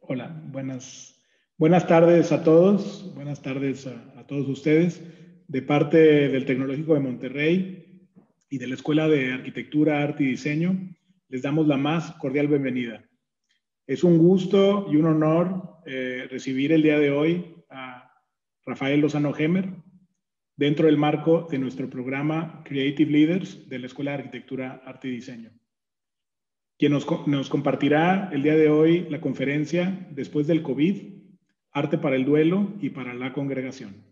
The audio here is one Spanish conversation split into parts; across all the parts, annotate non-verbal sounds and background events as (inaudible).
Hola, buenas, buenas tardes a todos, buenas tardes a, todos ustedes. De parte del Tecnológico de Monterrey y de la Escuela de Arquitectura, Arte y Diseño, les damos la más cordial bienvenida. Es un gusto y un honor eh, recibir el día de hoy a Rafael Lozano Gemer dentro del marco de nuestro programa Creative Leaders de la Escuela de Arquitectura, Arte y Diseño quien nos, compartirá el día de hoy la conferencia Después del COVID, Arte para el Duelo y para la Congregación.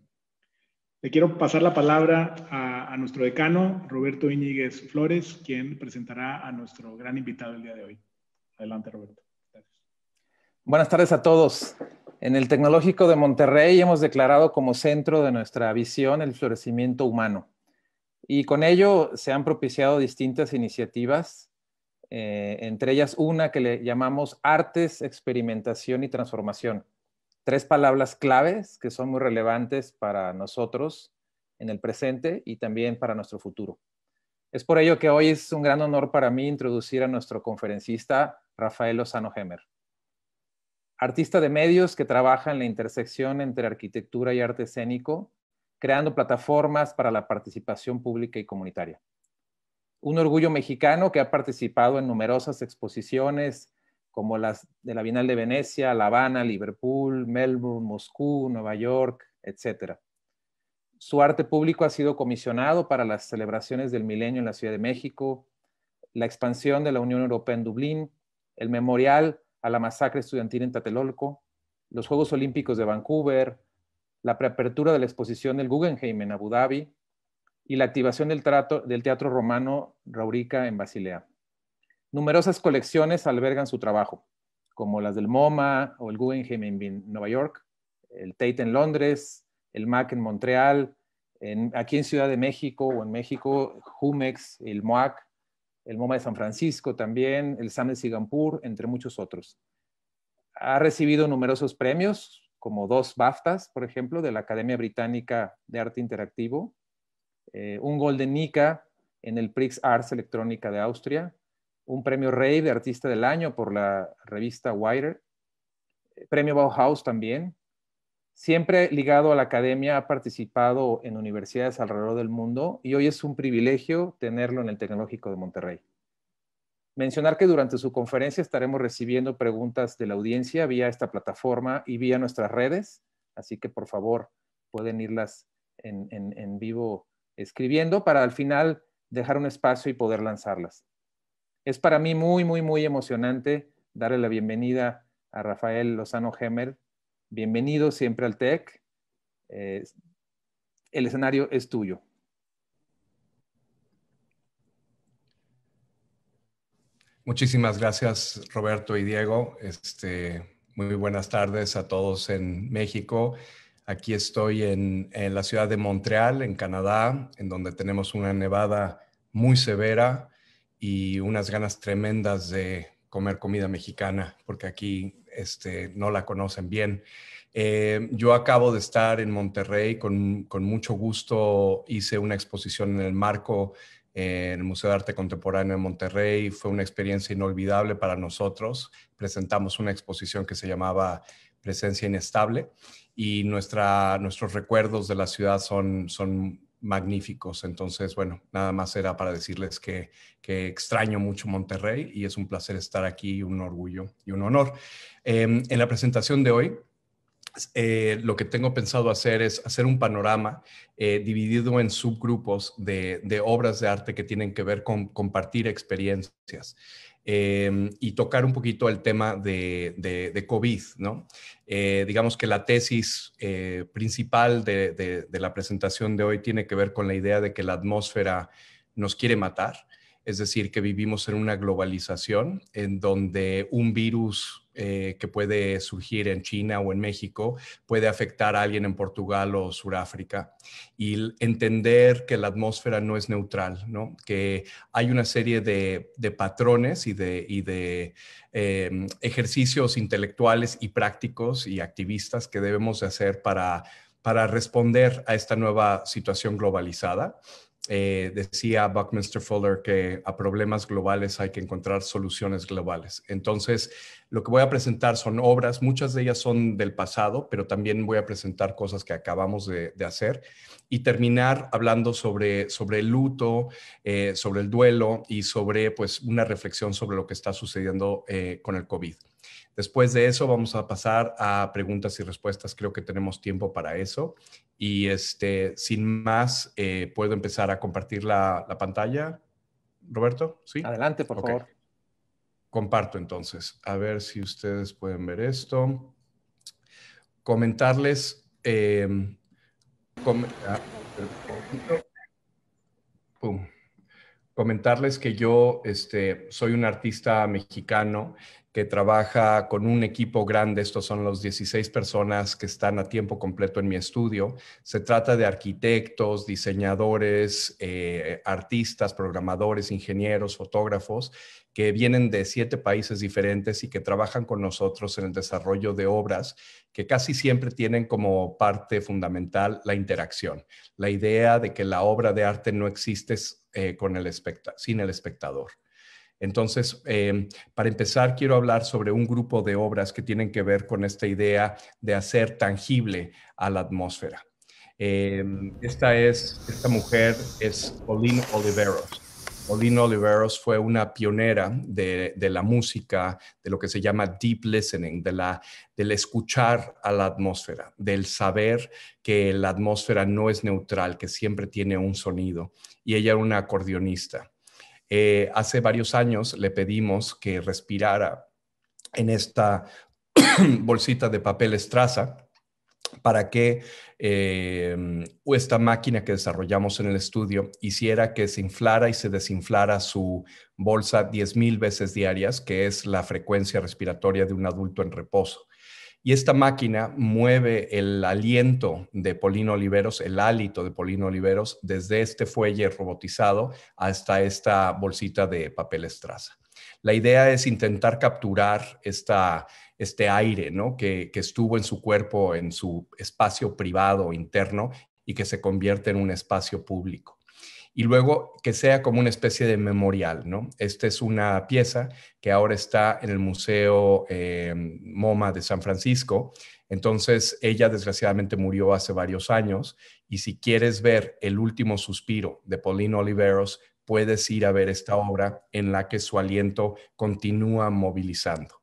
Le quiero pasar la palabra a, nuestro decano, Roberto Iñiguez Flores, quien presentará a nuestro gran invitado el día de hoy. Adelante, Roberto. Buenas tardes a todos. En el Tecnológico de Monterrey hemos declarado como centro de nuestra visión el florecimiento humano. Y con ello se han propiciado distintas iniciativas eh, entre ellas una que le llamamos artes, experimentación y transformación. Tres palabras claves que son muy relevantes para nosotros en el presente y también para nuestro futuro. Es por ello que hoy es un gran honor para mí introducir a nuestro conferencista Rafael Lozano Artista de medios que trabaja en la intersección entre arquitectura y arte escénico, creando plataformas para la participación pública y comunitaria un orgullo mexicano que ha participado en numerosas exposiciones como las de la Bienal de Venecia, La Habana, Liverpool, Melbourne, Moscú, Nueva York, etc. Su arte público ha sido comisionado para las celebraciones del milenio en la Ciudad de México, la expansión de la Unión Europea en Dublín, el memorial a la masacre estudiantil en Tatelolco, los Juegos Olímpicos de Vancouver, la preapertura de la exposición del Guggenheim en Abu Dhabi, y la activación del, trato, del teatro romano Raurica en Basilea. Numerosas colecciones albergan su trabajo, como las del MoMA o el Guggenheim en Nueva York, el Tate en Londres, el MAC en Montreal, aquí en Ciudad de México o en México, Jumex, el MOAC, el MoMA de San Francisco también, el SAM de Singapur, entre muchos otros. Ha recibido numerosos premios, como dos BAFTAs, por ejemplo, de la Academia Británica de Arte Interactivo, eh, un gol de Nika en el Prix Arts Electrónica de Austria, un premio Rey de Artista del Año por la revista wire eh, premio Bauhaus también. Siempre ligado a la academia, ha participado en universidades alrededor del mundo y hoy es un privilegio tenerlo en el Tecnológico de Monterrey. Mencionar que durante su conferencia estaremos recibiendo preguntas de la audiencia vía esta plataforma y vía nuestras redes, así que por favor pueden irlas en, en, en vivo escribiendo para al final dejar un espacio y poder lanzarlas. Es para mí muy, muy, muy emocionante darle la bienvenida a Rafael Lozano Hemer. Bienvenido siempre al TEC. Eh, el escenario es tuyo. Muchísimas gracias, Roberto y Diego. Este, muy buenas tardes a todos en México Aquí estoy en, la ciudad de Montreal, en Canadá, en donde tenemos una nevada muy severa y unas ganas tremendas de comer comida mexicana, porque aquí este, no la conocen bien. Eh, yo acabo de estar en Monterrey, con, con, mucho gusto hice una exposición en el marco en el Museo de Arte Contemporáneo de Monterrey. Fue una experiencia inolvidable para nosotros. Presentamos una exposición que se llamaba Presencia Inestable y nuestros recuerdos de la ciudad son, son magníficos. Entonces, bueno, nada más era para decirles que, extraño mucho Monterrey y es un placer estar aquí, un orgullo y un honor. Em, en la presentación de hoy, eh, lo que tengo pensado hacer es hacer un panorama eh, dividido en subgrupos de, obras de arte que tienen que ver con compartir experiencias. Em, y tocar un poquito el tema de, COVID, ¿no? Eh, digamos que la tesis eh, principal de, la presentación de hoy tiene que ver con la idea de que la atmósfera nos quiere matar, es decir, que vivimos en una globalización en donde un virus eh, que puede surgir en China o en México puede afectar a alguien en Portugal o Sudáfrica. Y entender que la atmósfera no es neutral, ¿no? que hay una serie de, de patrones y de, y de em, ejercicios intelectuales y prácticos y activistas que debemos de hacer para, para responder a esta nueva situación globalizada eh, decía Buckminster Fuller que a problemas globales hay que encontrar soluciones globales. Entonces, lo que voy a presentar son obras, muchas de ellas son del pasado, pero también voy a presentar cosas que acabamos de, hacer y terminar hablando sobre, sobre el luto, eh, sobre el duelo y sobre pues, una reflexión sobre lo que está sucediendo eh, con el COVID. Después de eso vamos a pasar a preguntas y respuestas. Creo que tenemos tiempo para eso. Y este, sin más, eh, puedo empezar a compartir la, pantalla. Roberto, ¿sí? Adelante, por favor. Comparto entonces. A ver si ustedes pueden ver esto. Comentarles. Eh, ah, Comentarles que yo este, soy un artista mexicano que trabaja con un equipo grande, estos son los 16 personas que están a tiempo completo en mi estudio. Se trata de arquitectos, diseñadores, eh, artistas, programadores, ingenieros, fotógrafos, que vienen de siete países diferentes y que trabajan con nosotros en el desarrollo de obras que casi siempre tienen como parte fundamental la interacción, la idea de que la obra de arte no existe eh, con el sin el espectador. Entonces, em, para empezar, quiero hablar sobre un grupo de obras que tienen que ver con esta idea de hacer tangible a la atmósfera. Em, esta, es, esta mujer es Pauline Oliveros. Pauline Oliveros fue una pionera de, la música, de lo que se llama deep listening, de del escuchar a la atmósfera, del saber que la atmósfera no es neutral, que siempre tiene un sonido. Y ella era una acordeonista. Eh, hace varios años le pedimos que respirara en esta (clears throat) bolsita de papel estraza para que eh, esta máquina que desarrollamos en el estudio hiciera que se inflara y se desinflara su bolsa 10.000 veces diarias, que es la frecuencia respiratoria de un adulto en reposo. Y esta máquina mueve el aliento de Polino Oliveros, el hálito de Polino Oliveros, desde este fuelle robotizado hasta esta bolsita de papel estraza. La idea es intentar capturar este aire que estuvo en su cuerpo, en su espacio privado, interno, y que se convierte en un espacio público y luego que sea como una especie de memorial, ¿no? Esta es una pieza que ahora está en el Museo eh, MoMA de San Francisco. Entonces, ella desgraciadamente murió hace varios años y si quieres ver el último suspiro de Pauline Oliveros, puedes ir a ver esta obra en la que su aliento continúa movilizando.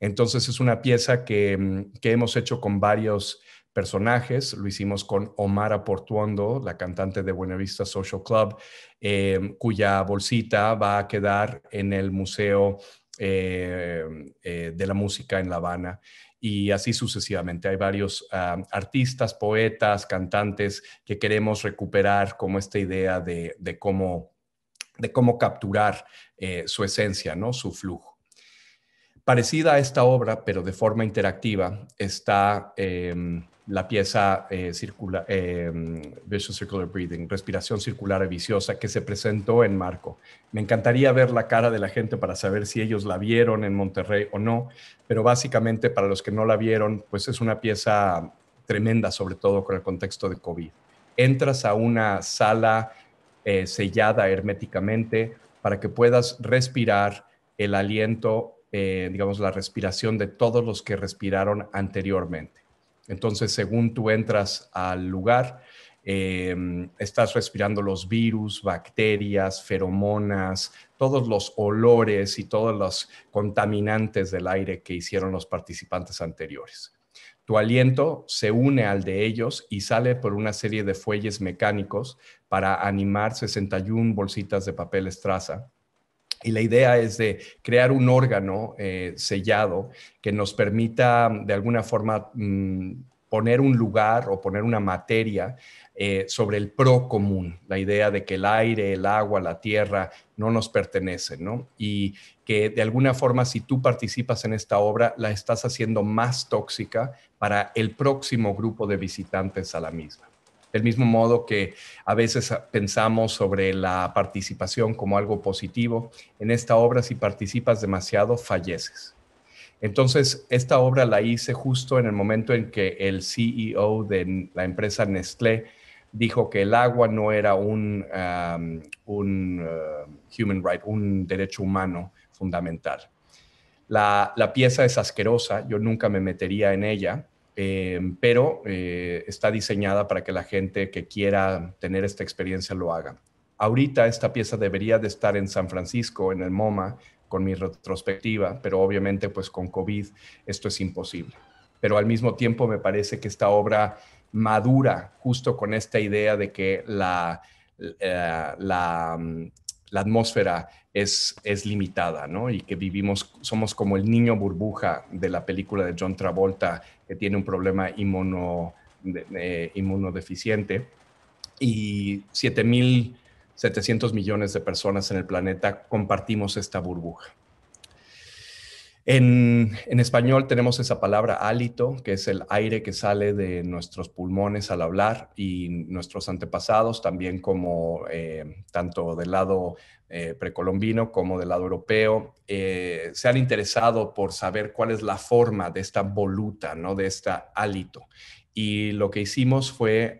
Entonces, es una pieza que, mm, que hemos hecho con varios personajes. Lo hicimos con Omara Portuondo, la cantante de Buenavista Social Club, em, cuya bolsita va a quedar en el Museo eh, eh, de la Música en La Habana. Y así sucesivamente. Hay varios artistas, poetas, cantantes que queremos recuperar como esta idea de, cómo, de cómo capturar eh, su esencia, ¿no? su flujo. Parecida a esta obra, pero de forma interactiva, está em, la pieza eh, eh Circular Breathing, respiración circular viciosa, que se presentó en Marco. Me encantaría ver la cara de la gente para saber si ellos la vieron en Monterrey o no, pero básicamente para los que no la vieron, pues es una pieza tremenda, sobre todo con el contexto de COVID. Entras a una sala eh, sellada herméticamente para que puedas respirar el aliento, eh, digamos, la respiración de todos los que respiraron anteriormente entonces, según tú entras al lugar, em, estás respirando los virus, bacterias, feromonas, todos los olores y todos los contaminantes del aire que hicieron los participantes anteriores. Tu aliento se une al de ellos y sale por una serie de fuelles mecánicos para animar 61 bolsitas de papel estraza y la idea es de crear un órgano eh, sellado que nos permita de alguna forma mm, poner un lugar o poner una materia eh, sobre el pro común, la idea de que el aire, el agua, la tierra no nos pertenecen, ¿no? Y que de alguna forma si tú participas en esta obra, la estás haciendo más tóxica para el próximo grupo de visitantes a la misma. Del mismo modo que a veces pensamos sobre la participación como algo positivo, en esta obra si participas demasiado falleces. Entonces, esta obra la hice justo en el momento en que el CEO de la empresa Nestlé dijo que el agua no era un, um, un uh, human right, un derecho humano fundamental. La, la pieza es asquerosa, yo nunca me metería en ella, Em, pero eh, está diseñada para que la gente que quiera tener esta experiencia lo haga. Ahorita esta pieza debería de estar en San Francisco, en el MoMA, con mi retrospectiva, pero obviamente pues con COVID esto es imposible. Pero al mismo tiempo me parece que esta obra madura justo con esta idea de que la, eh, mm, atmósfera es, es limitada, ¿no? Y que vivimos, somos como el niño burbuja de la película de John Travolta que tiene un problema inmuno, inmunodeficiente y 7.700 millones de personas en el planeta compartimos esta burbuja. En, español tenemos esa palabra hálito, que es el aire que sale de nuestros pulmones al hablar y nuestros antepasados, también como eh, tanto del lado eh, precolombino como del lado europeo, eh, se han interesado por saber cuál es la forma de esta voluta, ¿no? de esta hálito. Y lo que hicimos fue,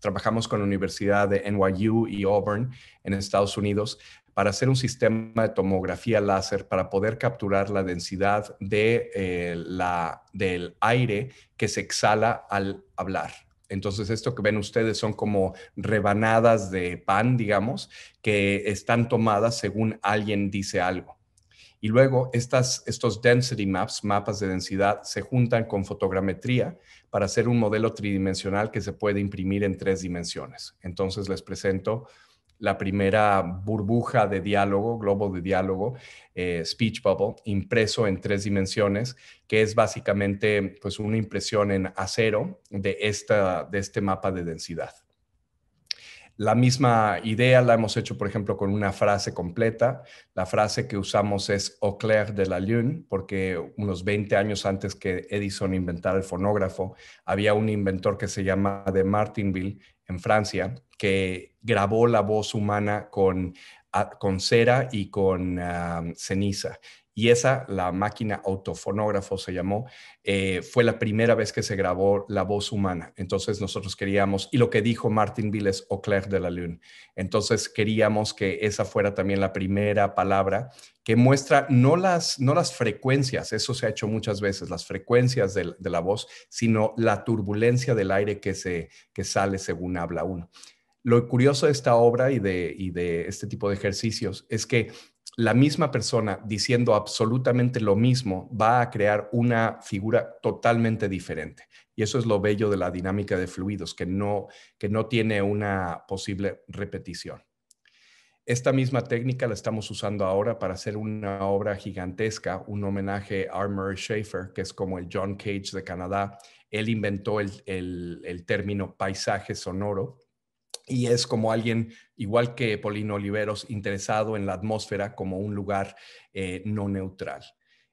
trabajamos con la Universidad de NYU y Auburn en Estados Unidos para hacer un sistema de tomografía láser para poder capturar la densidad de, eh, la, del aire que se exhala al hablar. Entonces, esto que ven ustedes son como rebanadas de pan, digamos, que están tomadas según alguien dice algo. Y luego estas, estos density maps, mapas de densidad, se juntan con fotogrametría para hacer un modelo tridimensional que se puede imprimir en tres dimensiones. Entonces les presento la primera burbuja de diálogo, globo de diálogo, eh, speech bubble, impreso en tres dimensiones, que es básicamente pues, una impresión en acero de, esta, de este mapa de densidad. La misma idea la hemos hecho, por ejemplo, con una frase completa. La frase que usamos es Au clair de la lune, porque unos 20 años antes que Edison inventara el fonógrafo, había un inventor que se llama de Martinville en Francia, que grabó la voz humana con, ah, con cera y con ah, ceniza y esa, la máquina autofonógrafo se llamó, eh, fue la primera vez que se grabó la voz humana. Entonces nosotros queríamos, y lo que dijo Martin Viles au de la Lune, entonces queríamos que esa fuera también la primera palabra que muestra no las, no las frecuencias, eso se ha hecho muchas veces, las frecuencias de, de la voz, sino la turbulencia del aire que, se, que sale según habla uno. Lo curioso de esta obra y de, y de este tipo de ejercicios es que la misma persona diciendo absolutamente lo mismo va a crear una figura totalmente diferente. Y eso es lo bello de la dinámica de fluidos, que no, tiene una posible repetición. Esta misma técnica la estamos usando ahora para hacer una obra gigantesca, un homenaje a Armour Schaefer, que es como el John Cage de Canadá. Él inventó el término paisaje sonoro y es como alguien, igual que Polino Oliveros, interesado en la atmósfera como un lugar eh, no neutral.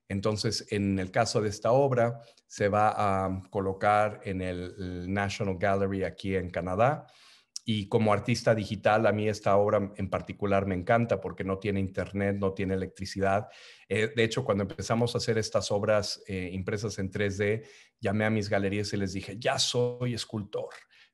Entonces, en el caso de esta obra, se va a colocar en el National Gallery aquí en Canadá. Y como artista digital, a mí esta obra en particular me encanta porque no tiene internet, no tiene electricidad. Eh, de hecho, cuando empezamos a hacer estas obras eh, impresas en 3D, llamé a mis galerías y les dije, ya soy escultor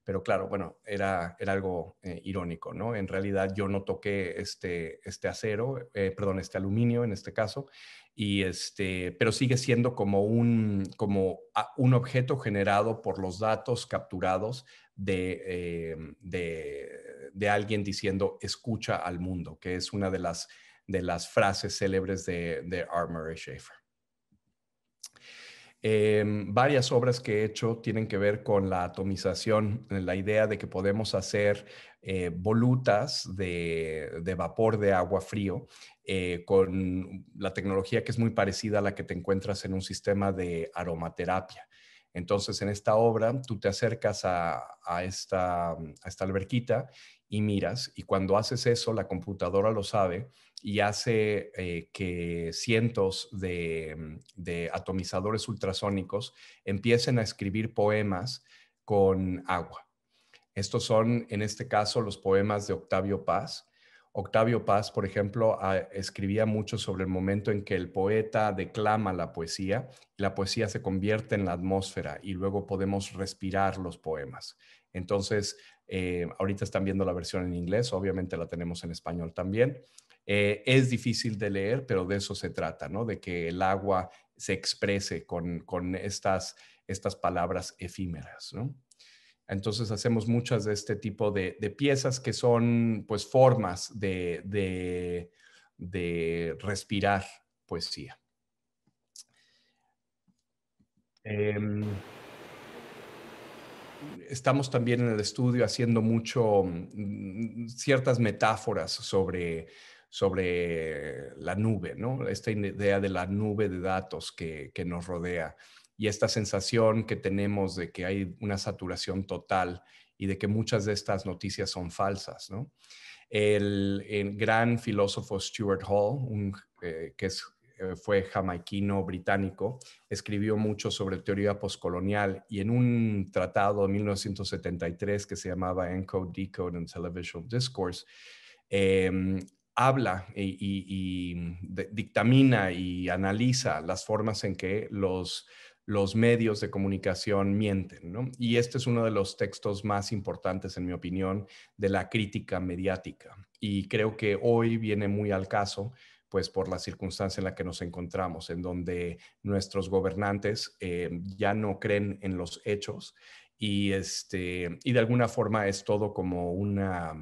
pero claro, bueno, era, era algo eh, irónico, ¿no? En realidad yo no toqué este, este acero, eh, perdón, este aluminio en este caso, y este, pero sigue siendo como un, como un objeto generado por los datos capturados em, de, de, alguien diciendo escucha al mundo, que es una de las, de las frases célebres de, de Armory e. Schaefer. Em, varias obras que he hecho tienen que ver con la atomización, eh, la idea de que podemos hacer eh, volutas de, vapor de agua frío eh, con la tecnología que es muy parecida a la que te encuentras en un sistema de aromaterapia. Entonces, en esta obra, tú te acercas a esta alberquita y miras, y cuando haces eso, la computadora lo sabe y hace eh, que cientos de, mm, de atomizadores ultrasónicos empiecen a escribir poemas con agua. Estos son, en este caso, los poemas de Octavio Paz. Octavio Paz, por ejemplo, ah, escribía mucho sobre el momento en que el poeta declama la poesía, la poesía se convierte en la atmósfera y luego podemos respirar los poemas. Entonces, eh, ahorita están viendo la versión en inglés, obviamente la tenemos en español también. Eh, es difícil de leer, pero de eso se trata, ¿no? De que el agua se exprese con, estas, estas palabras efímeras, Entonces hacemos muchas de este tipo de, piezas que son pues formas de, de respirar poesía. Em, estamos también en el estudio haciendo mucho mm, ciertas metáforas sobre, sobre la nube, ¿no? Esta idea de la nube de datos que, nos rodea y esta sensación que tenemos de que hay una saturación total y de que muchas de estas noticias son falsas, El, gran filósofo Stuart Hall, eh, que es eh, fue jamaiquino británico, escribió mucho sobre teoría postcolonial y en un tratado de 1973 que se llamaba Encode, Decode and Television Discourse, em, habla y, dictamina y analiza las formas en que los, medios de comunicación mienten. Y este es uno de los textos más importantes, en mi opinión, de la crítica mediática. Y creo que hoy viene muy al caso pues por la circunstancia en la que nos encontramos, en donde nuestros gobernantes eh, ya no creen en los hechos y, este, y de alguna forma es todo como, una,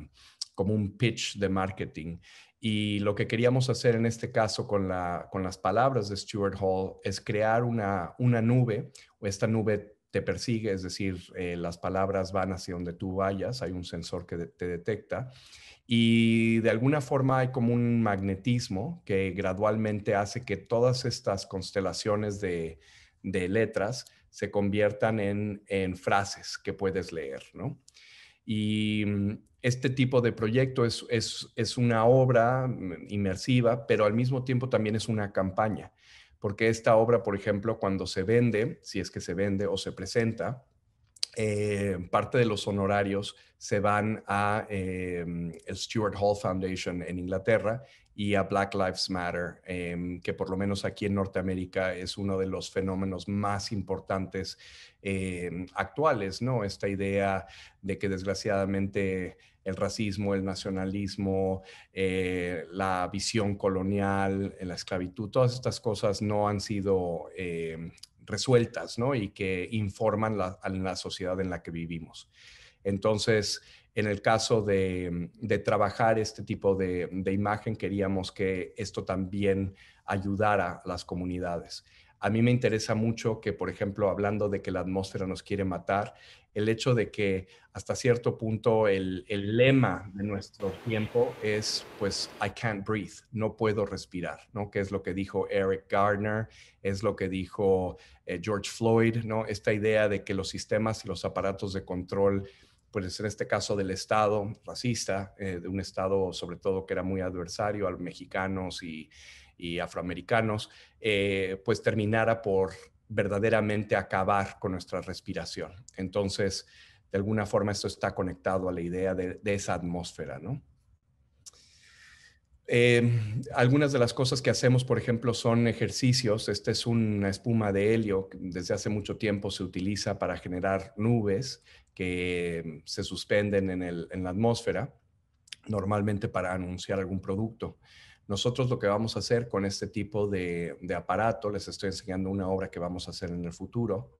como un pitch de marketing. Y lo que queríamos hacer en este caso con, la, con las palabras de Stuart Hall es crear una, una nube, o esta nube te persigue, es decir, eh, las palabras van hacia donde tú vayas, hay un sensor que te detecta y de alguna forma hay como un magnetismo que gradualmente hace que todas estas constelaciones de, de letras se conviertan en, en, frases que puedes leer, ¿no? Y mm, este tipo de proyecto es, es, es una obra mm, inmersiva, pero al mismo tiempo también es una campaña porque esta obra, por ejemplo, cuando se vende, si es que se vende o se presenta, eh, parte de los honorarios se van a eh, Stuart Hall Foundation en Inglaterra y a Black Lives Matter, em, que por lo menos aquí en Norteamérica es uno de los fenómenos más importantes em, actuales, ¿no? Esta idea de que desgraciadamente el racismo, el nacionalismo, eh, la visión colonial, la esclavitud, todas estas cosas no han sido eh, resueltas, Y que informan a la sociedad en la que vivimos. Entonces, en el caso de, trabajar este tipo de imagen, queríamos que esto también ayudara a las comunidades. A mí me interesa mucho que, por ejemplo, hablando de que la atmósfera nos quiere matar, el hecho de que hasta cierto punto el, lema de nuestro tiempo es, pues, I can't breathe, no puedo respirar, ¿no? Que es lo que dijo Eric Garner, es lo que dijo eh, George Floyd, ¿no? Esta idea de que los sistemas y los aparatos de control pues en este caso del Estado racista, eh, de un Estado sobre todo que era muy adversario a los mexicanos y y afroamericanos, eh, pues terminara por verdaderamente acabar con nuestra respiración. Entonces, de alguna forma esto está conectado a la idea de, esa atmósfera, ¿no? Em, algunas de las cosas que hacemos, por ejemplo, son ejercicios. Esta es una espuma de helio que desde hace mucho tiempo se utiliza para generar nubes que se suspenden en la atmósfera, normalmente para anunciar algún producto. Nosotros lo que vamos a hacer con este tipo de, aparato, les estoy enseñando una obra que vamos a hacer en el futuro,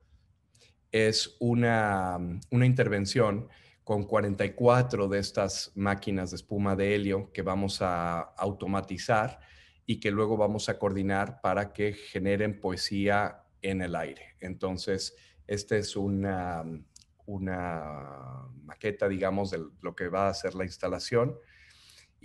es una, intervención con 44 de estas máquinas de espuma de helio que vamos a automatizar y que luego vamos a coordinar para que generen poesía en el aire. Entonces, esta es una, una maqueta, digamos, de lo que va a ser la instalación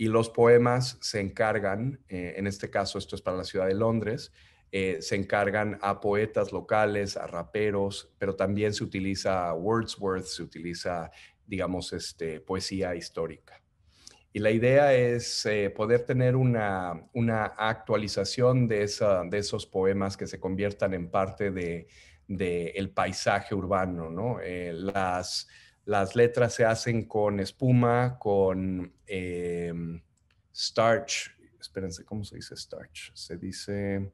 y los poemas se encargan, eh, en este caso esto es para la ciudad de Londres, eh, se encargan a poetas locales, a raperos, pero también se utiliza Wordsworth, se utiliza, digamos, este, poesía histórica. Y la idea es eh, poder tener una, actualización de, de esos poemas que se conviertan en parte del de, paisaje urbano, ¿no? las las letras se hacen con espuma, con eh, starch. Espérense, ¿cómo se dice starch? Se dice.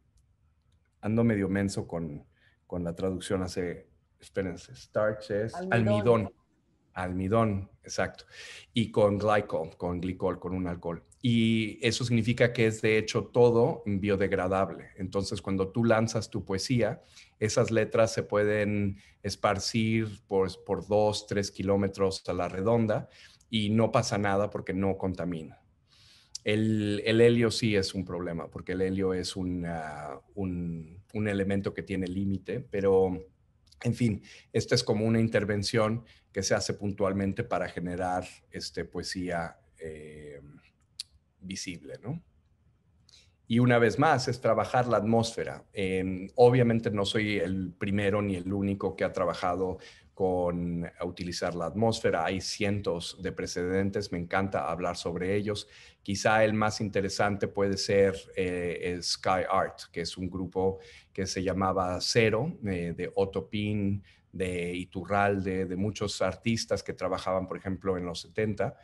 Ando medio menso con, con la traducción hace. Espérense, starch es almidón. almidón. exacto. Y con glycol, con glicol, con un alcohol y eso significa que es de hecho todo biodegradable. Entonces, cuando tú lanzas tu poesía, esas letras se pueden esparcir por, pues, por dos, tres kilómetros a la redonda y no pasa nada porque no contamina. El, helio sí es un problema, porque el helio es un, elemento que tiene límite, pero en fin, esta es como una intervención que se hace puntualmente para generar este, poesía eh, visible, ¿no? Y una vez más, es trabajar la atmósfera. obviamente no soy el primero ni el único que ha trabajado con utilizar la atmósfera. Hay cientos de precedentes, me encanta hablar sobre ellos. Quizá el más interesante puede ser eh, Sky Art, que es un grupo que se llamaba Cero, eh, de Otto Pin, de Iturralde, de muchos artistas que trabajaban, por ejemplo, en los 70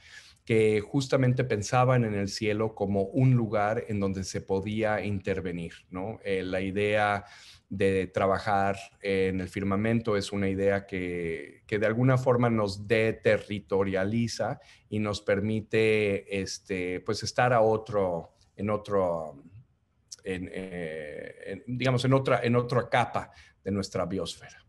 que justamente pensaban en el cielo como un lugar en donde se podía intervenir, ¿no? Eh, la idea de trabajar en el firmamento es una idea que, de alguna forma nos deterritorializa y nos permite este, pues estar a otro, en otro, eh, digamos, en otra, en otra capa de nuestra biosfera.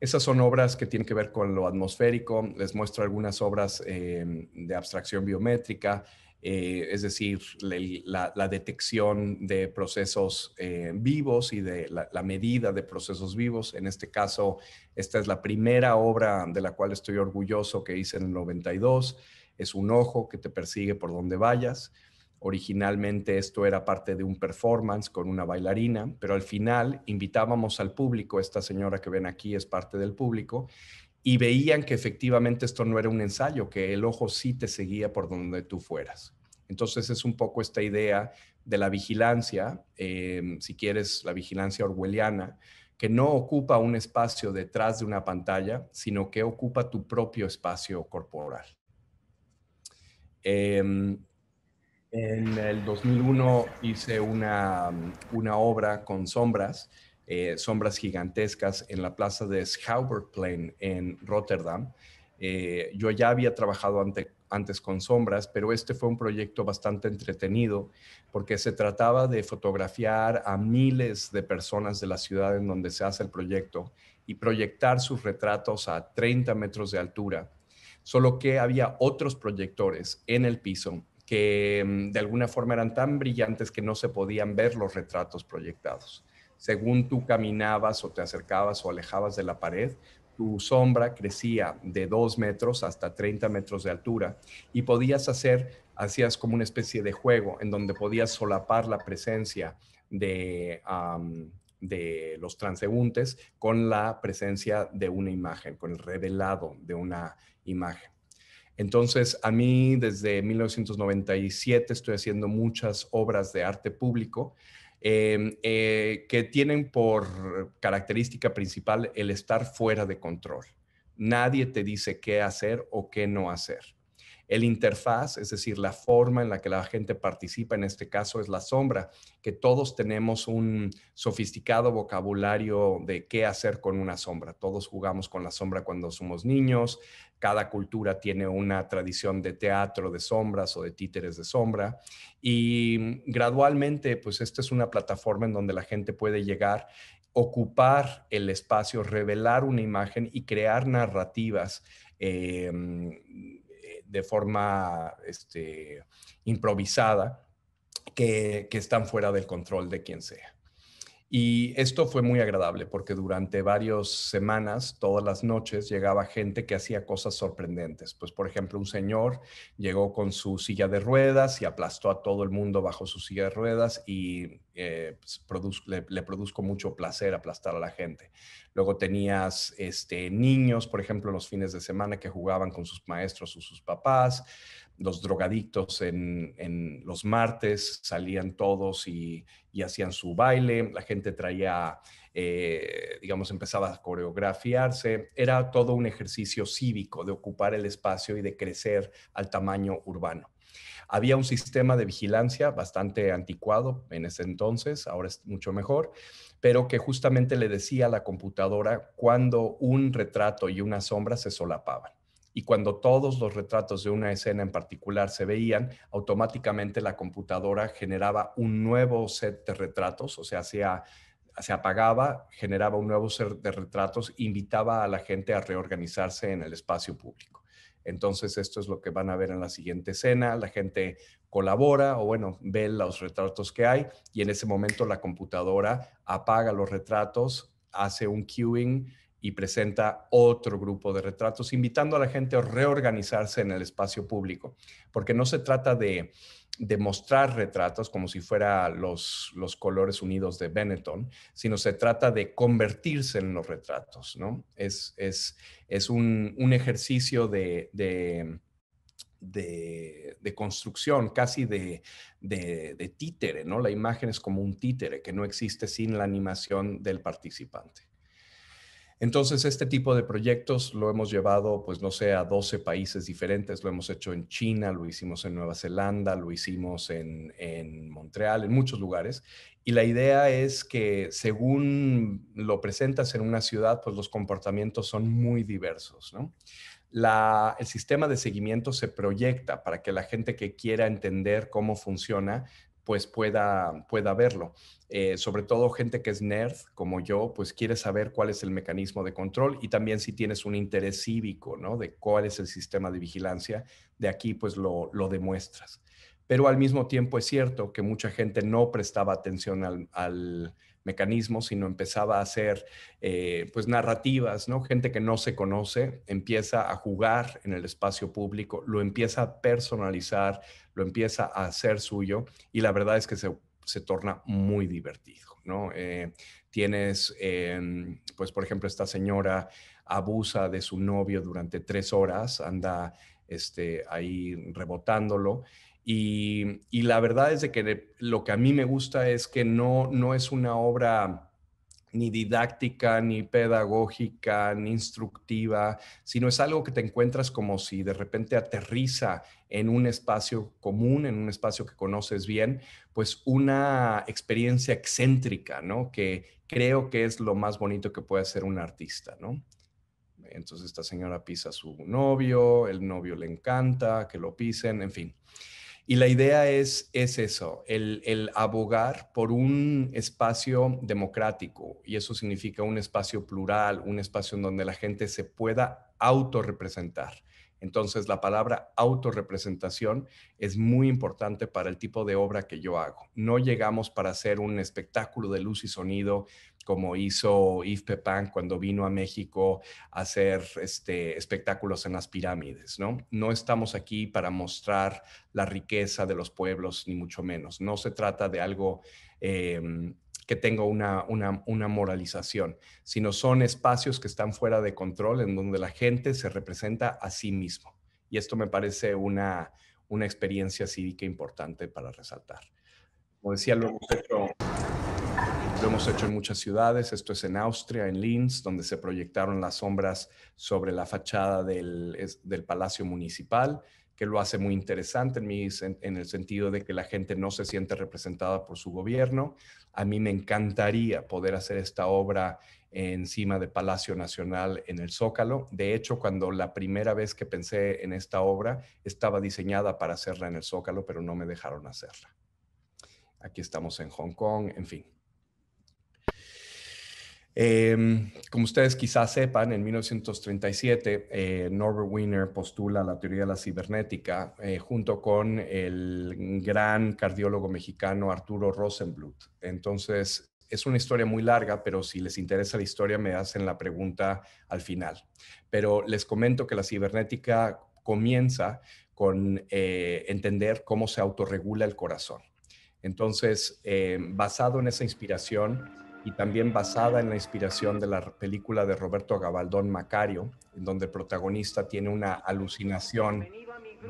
Esas son obras que tienen que ver con lo atmosférico. Les muestro algunas obras em, de abstracción biométrica, eh, es decir, la, detección de procesos em, vivos y de la, la, medida de procesos vivos. En este caso, esta es la primera obra de la cual estoy orgulloso que hice en el 92. Es un ojo que te persigue por donde vayas. Originalmente esto era parte de un performance con una bailarina, pero al final invitábamos al público, esta señora que ven aquí es parte del público, y veían que efectivamente esto no era un ensayo, que el ojo sí te seguía por donde tú fueras. Entonces es un poco esta idea de la vigilancia, em, si quieres, la vigilancia orwelliana, que no ocupa un espacio detrás de una pantalla, sino que ocupa tu propio espacio corporal. Em, en el 2001 hice una, obra con sombras, eh, sombras gigantescas, en la plaza de Schaubergplein en Rotterdam. Eh, yo ya había trabajado antes con sombras, pero este fue un proyecto bastante entretenido porque se trataba de fotografiar a miles de personas de la ciudad en donde se hace el proyecto y proyectar sus retratos a 30 metros de altura, solo que había otros proyectores en el piso que mm, de alguna forma eran tan brillantes que no se podían ver los retratos proyectados. Según tú caminabas o te acercabas o alejabas de la pared, tu sombra crecía de 2 metros hasta 30 metros de altura y podías hacer, hacías como una especie de juego en donde podías solapar la presencia de, de los transeúntes con la presencia de una imagen, con el revelado de una imagen. Entonces, a mí desde 1997 estoy haciendo muchas obras de arte público em, eh, que tienen por característica principal el estar fuera de control. Nadie te dice qué hacer o qué no hacer. El interfaz, es decir, la forma en la que la gente participa, en este caso es la sombra, que todos tenemos un sofisticado vocabulario de qué hacer con una sombra. Todos jugamos con la sombra cuando somos niños, cada cultura tiene una tradición de teatro de sombras o de títeres de sombra y gradualmente pues esta es una plataforma en donde la gente puede llegar ocupar el espacio, revelar una imagen y crear narrativas eh, de forma este, improvisada que están fuera del control de quien sea. Y esto fue muy agradable porque durante varias semanas, todas las noches, llegaba gente que hacía cosas sorprendentes. Pues, por ejemplo, un señor llegó con su silla de ruedas y aplastó a todo el mundo bajo su silla de ruedas y eh, pues, le, produzco mucho placer aplastar a la gente. Luego tenías este, niños, por ejemplo, los fines de semana que jugaban con sus maestros o sus papás los drogadictos en, los martes, salían todos y, hacían su baile, la gente traía, eh, digamos, empezaba a coreografiarse, era todo un ejercicio cívico de ocupar el espacio y de crecer al tamaño urbano. Había un sistema de vigilancia bastante anticuado en ese entonces, ahora es mucho mejor, pero que justamente le decía a la computadora cuando un retrato y una sombra se solapaban y cuando todos los retratos de una escena en particular se veían, automáticamente la computadora generaba un nuevo set de retratos, o sea, se apagaba, generaba un nuevo set de retratos, invitaba a la gente a reorganizarse en el espacio público. Entonces, esto es lo que van a ver en la siguiente escena. La gente colabora o, bueno, ve los retratos que hay y en ese momento la computadora apaga los retratos, hace un queuing y presenta otro grupo de retratos, invitando a la gente a reorganizarse en el espacio público, porque no se trata de, mostrar retratos como si fuera los, colores unidos de Benetton, sino se trata de convertirse en los retratos, ¿no? Es, un, ejercicio de, construcción, casi de, de, títere, ¿no? La imagen es como un títere que no existe sin la animación del participante. Entonces, este tipo de proyectos lo hemos llevado, pues no sé, a 12 países diferentes. Lo hemos hecho en China, lo hicimos en Nueva Zelanda, lo hicimos en, Montreal, en muchos lugares. Y la idea es que según lo presentas en una ciudad, pues los comportamientos son muy diversos, ¿no? el sistema de seguimiento se proyecta para que la gente que quiera entender cómo funciona pues pueda, pueda verlo. Eh, sobre todo gente que es nerd como yo, pues quiere saber cuál es el mecanismo de control y también si tienes un interés cívico, ¿no? De cuál es el sistema de vigilancia, de aquí pues lo, lo demuestras. Pero al mismo tiempo es cierto que mucha gente no prestaba atención al mecanismos, sino empezaba a hacer eh, pues narrativas, ¿no? Gente que no se conoce empieza a jugar en el espacio público, lo empieza a personalizar, lo empieza a hacer suyo y la verdad es que se, se torna muy divertido, ¿no? Eh, tienes, em, pues por ejemplo, esta señora abusa de su novio durante tres horas, anda este, ahí rebotándolo y, la verdad es de que lo que a mí me gusta es que no, no es una obra ni didáctica, ni pedagógica, ni instructiva, sino es algo que te encuentras como si de repente aterriza en un espacio común, en un espacio que conoces bien, pues una experiencia excéntrica, ¿no? Que creo que es lo más bonito que puede hacer un artista, ¿no? Entonces esta señora pisa a su novio, el novio le encanta que lo pisen, en fin. Y la idea es, eso, el, el, abogar por un espacio democrático, y eso significa un espacio plural, un espacio en donde la gente se pueda autorrepresentar entonces, la palabra autorrepresentación es muy importante para el tipo de obra que yo hago. No llegamos para hacer un espectáculo de luz y sonido como hizo Yves Pepin cuando vino a México a hacer este, espectáculos en las pirámides, ¿no? No estamos aquí para mostrar la riqueza de los pueblos, ni mucho menos. No se trata de algo em, que tengo una, una, una, moralización, sino son espacios que están fuera de control, en donde la gente se representa a sí mismo. Y esto me parece una, una experiencia cívica importante para resaltar. Como decía, lo hemos, hecho, en muchas ciudades, esto es en Austria, en Linz, donde se proyectaron las sombras sobre la fachada del, Palacio Municipal, que lo hace muy interesante en, mi, en, el sentido de que la gente no se siente representada por su gobierno. A mí me encantaría poder hacer esta obra encima de Palacio Nacional en el Zócalo. De hecho, cuando la primera vez que pensé en esta obra, estaba diseñada para hacerla en el Zócalo, pero no me dejaron hacerla. Aquí estamos en Hong Kong, en fin. Em, como ustedes quizás sepan, en 1937 eh, Norbert Wiener postula la teoría de la cibernética eh, junto con el gran cardiólogo mexicano Arturo Rosenblut. Entonces, es una historia muy larga, pero si les interesa la historia me hacen la pregunta al final. Pero les comento que la cibernética comienza con eh, entender cómo se autorregula el corazón. Entonces, basado en esa inspiración, y también basada en la inspiración de la película de Roberto Gabaldón Macario, en donde el protagonista tiene una alucinación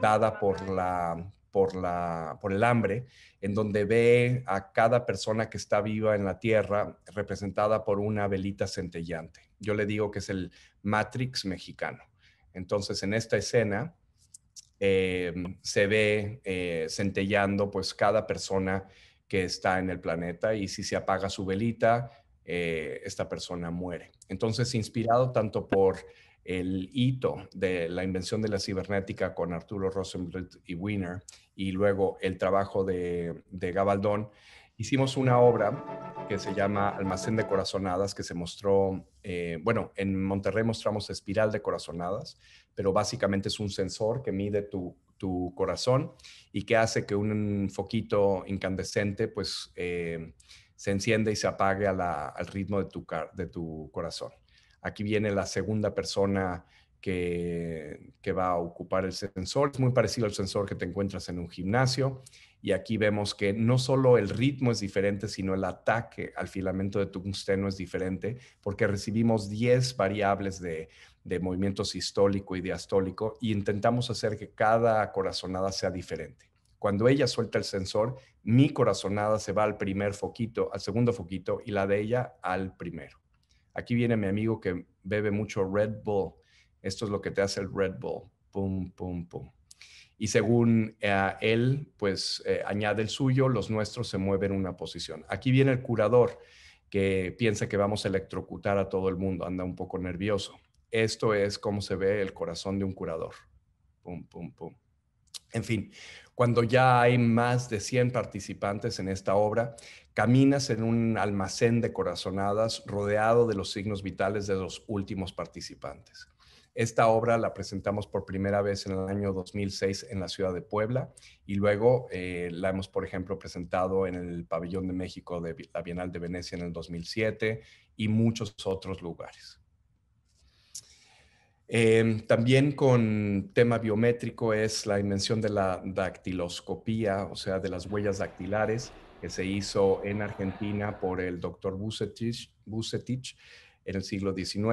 dada por la por, la, por el hambre, en donde ve a cada persona que está viva en la tierra representada por una velita centellante. Yo le digo que es el Matrix mexicano. Entonces, en esta escena eh, se ve eh, centellando pues cada persona que está en el planeta y si se apaga su velita, eh, esta persona muere. Entonces, inspirado tanto por el hito de la invención de la cibernética con Arturo Rosenblatt y Wiener y luego el trabajo de, Gabaldón, hicimos una obra que se llama Almacén de Corazonadas, que se mostró, eh, bueno, en Monterrey mostramos espiral de corazonadas, pero básicamente es un sensor que mide tu, tu corazón y que hace que un foquito incandescente pues eh, se encienda y se apague al ritmo de tu, de tu corazón. Aquí viene la segunda persona que, que, va a ocupar el sensor. Es muy parecido al sensor que te encuentras en un gimnasio. Y aquí vemos que no solo el ritmo es diferente, sino el ataque al filamento de tu tungsteno es diferente, porque recibimos 10 variables de, de movimiento sistólico y diastólico y intentamos hacer que cada corazonada sea diferente. Cuando ella suelta el sensor, mi corazonada se va al primer foquito, al segundo foquito y la de ella al primero. Aquí viene mi amigo que bebe mucho Red Bull. Esto es lo que te hace el Red Bull. Pum, pum, pum. Y según eh, él, pues eh, añade el suyo, los nuestros se mueven en una posición. Aquí viene el curador que piensa que vamos a electrocutar a todo el mundo, anda un poco nervioso esto es cómo se ve el corazón de un curador. En fin, cuando ya hay más de 100 participantes en esta obra, caminas en un almacén de corazonadas rodeado de los signos vitales de los últimos participantes. Esta obra la presentamos por primera vez en el año 2006 en la ciudad de Puebla y luego eh, la hemos, por ejemplo, presentado en el Pabellón de México de la Bienal de Venecia en el 2007 y muchos otros lugares. Em, también con tema biométrico es la invención de la dactiloscopía, o sea, de las huellas dactilares, que se hizo en Argentina por el doctor Bucetich, en el siglo XIX.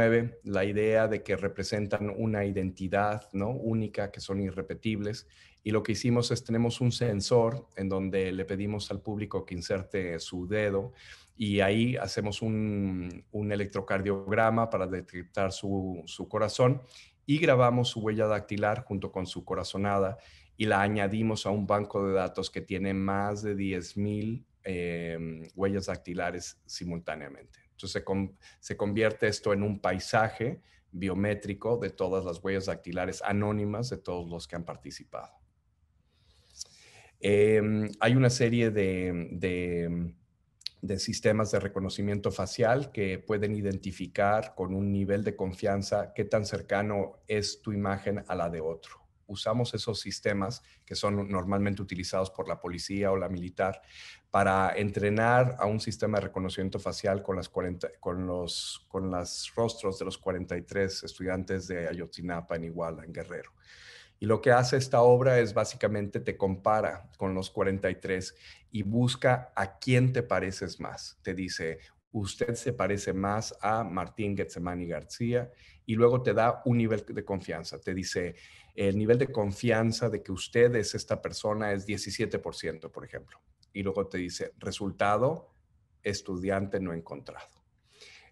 La idea de que representan una identidad única, que son irrepetibles y lo que hicimos es tenemos un sensor en donde le pedimos al público que inserte su dedo y ahí hacemos un, electrocardiograma para detectar su, corazón y grabamos su huella dactilar junto con su corazonada y la añadimos a un banco de datos que tiene más de 10.000 eh, em, huellas dactilares simultáneamente. Entonces se convierte esto en un paisaje biométrico de todas las huellas dactilares anónimas de todos los que han participado. Em, hay una serie de, sistemas de reconocimiento facial que pueden identificar con un nivel de confianza qué tan cercano es tu imagen a la de otro. Usamos esos sistemas que son normalmente utilizados por la policía o la militar para entrenar a un sistema de reconocimiento facial con, los, con los rostros de los 43 estudiantes de Ayotzinapa en Iguala, en Guerrero. Y lo que hace esta obra es básicamente te compara con los 43 y busca a quién te pareces más. Te dice, usted se parece más a Martín Getsemani García y luego te da un nivel de confianza. Te dice, el nivel de confianza de que usted es esta persona es 17%, por ejemplo. Y luego te dice, resultado, estudiante no encontrado.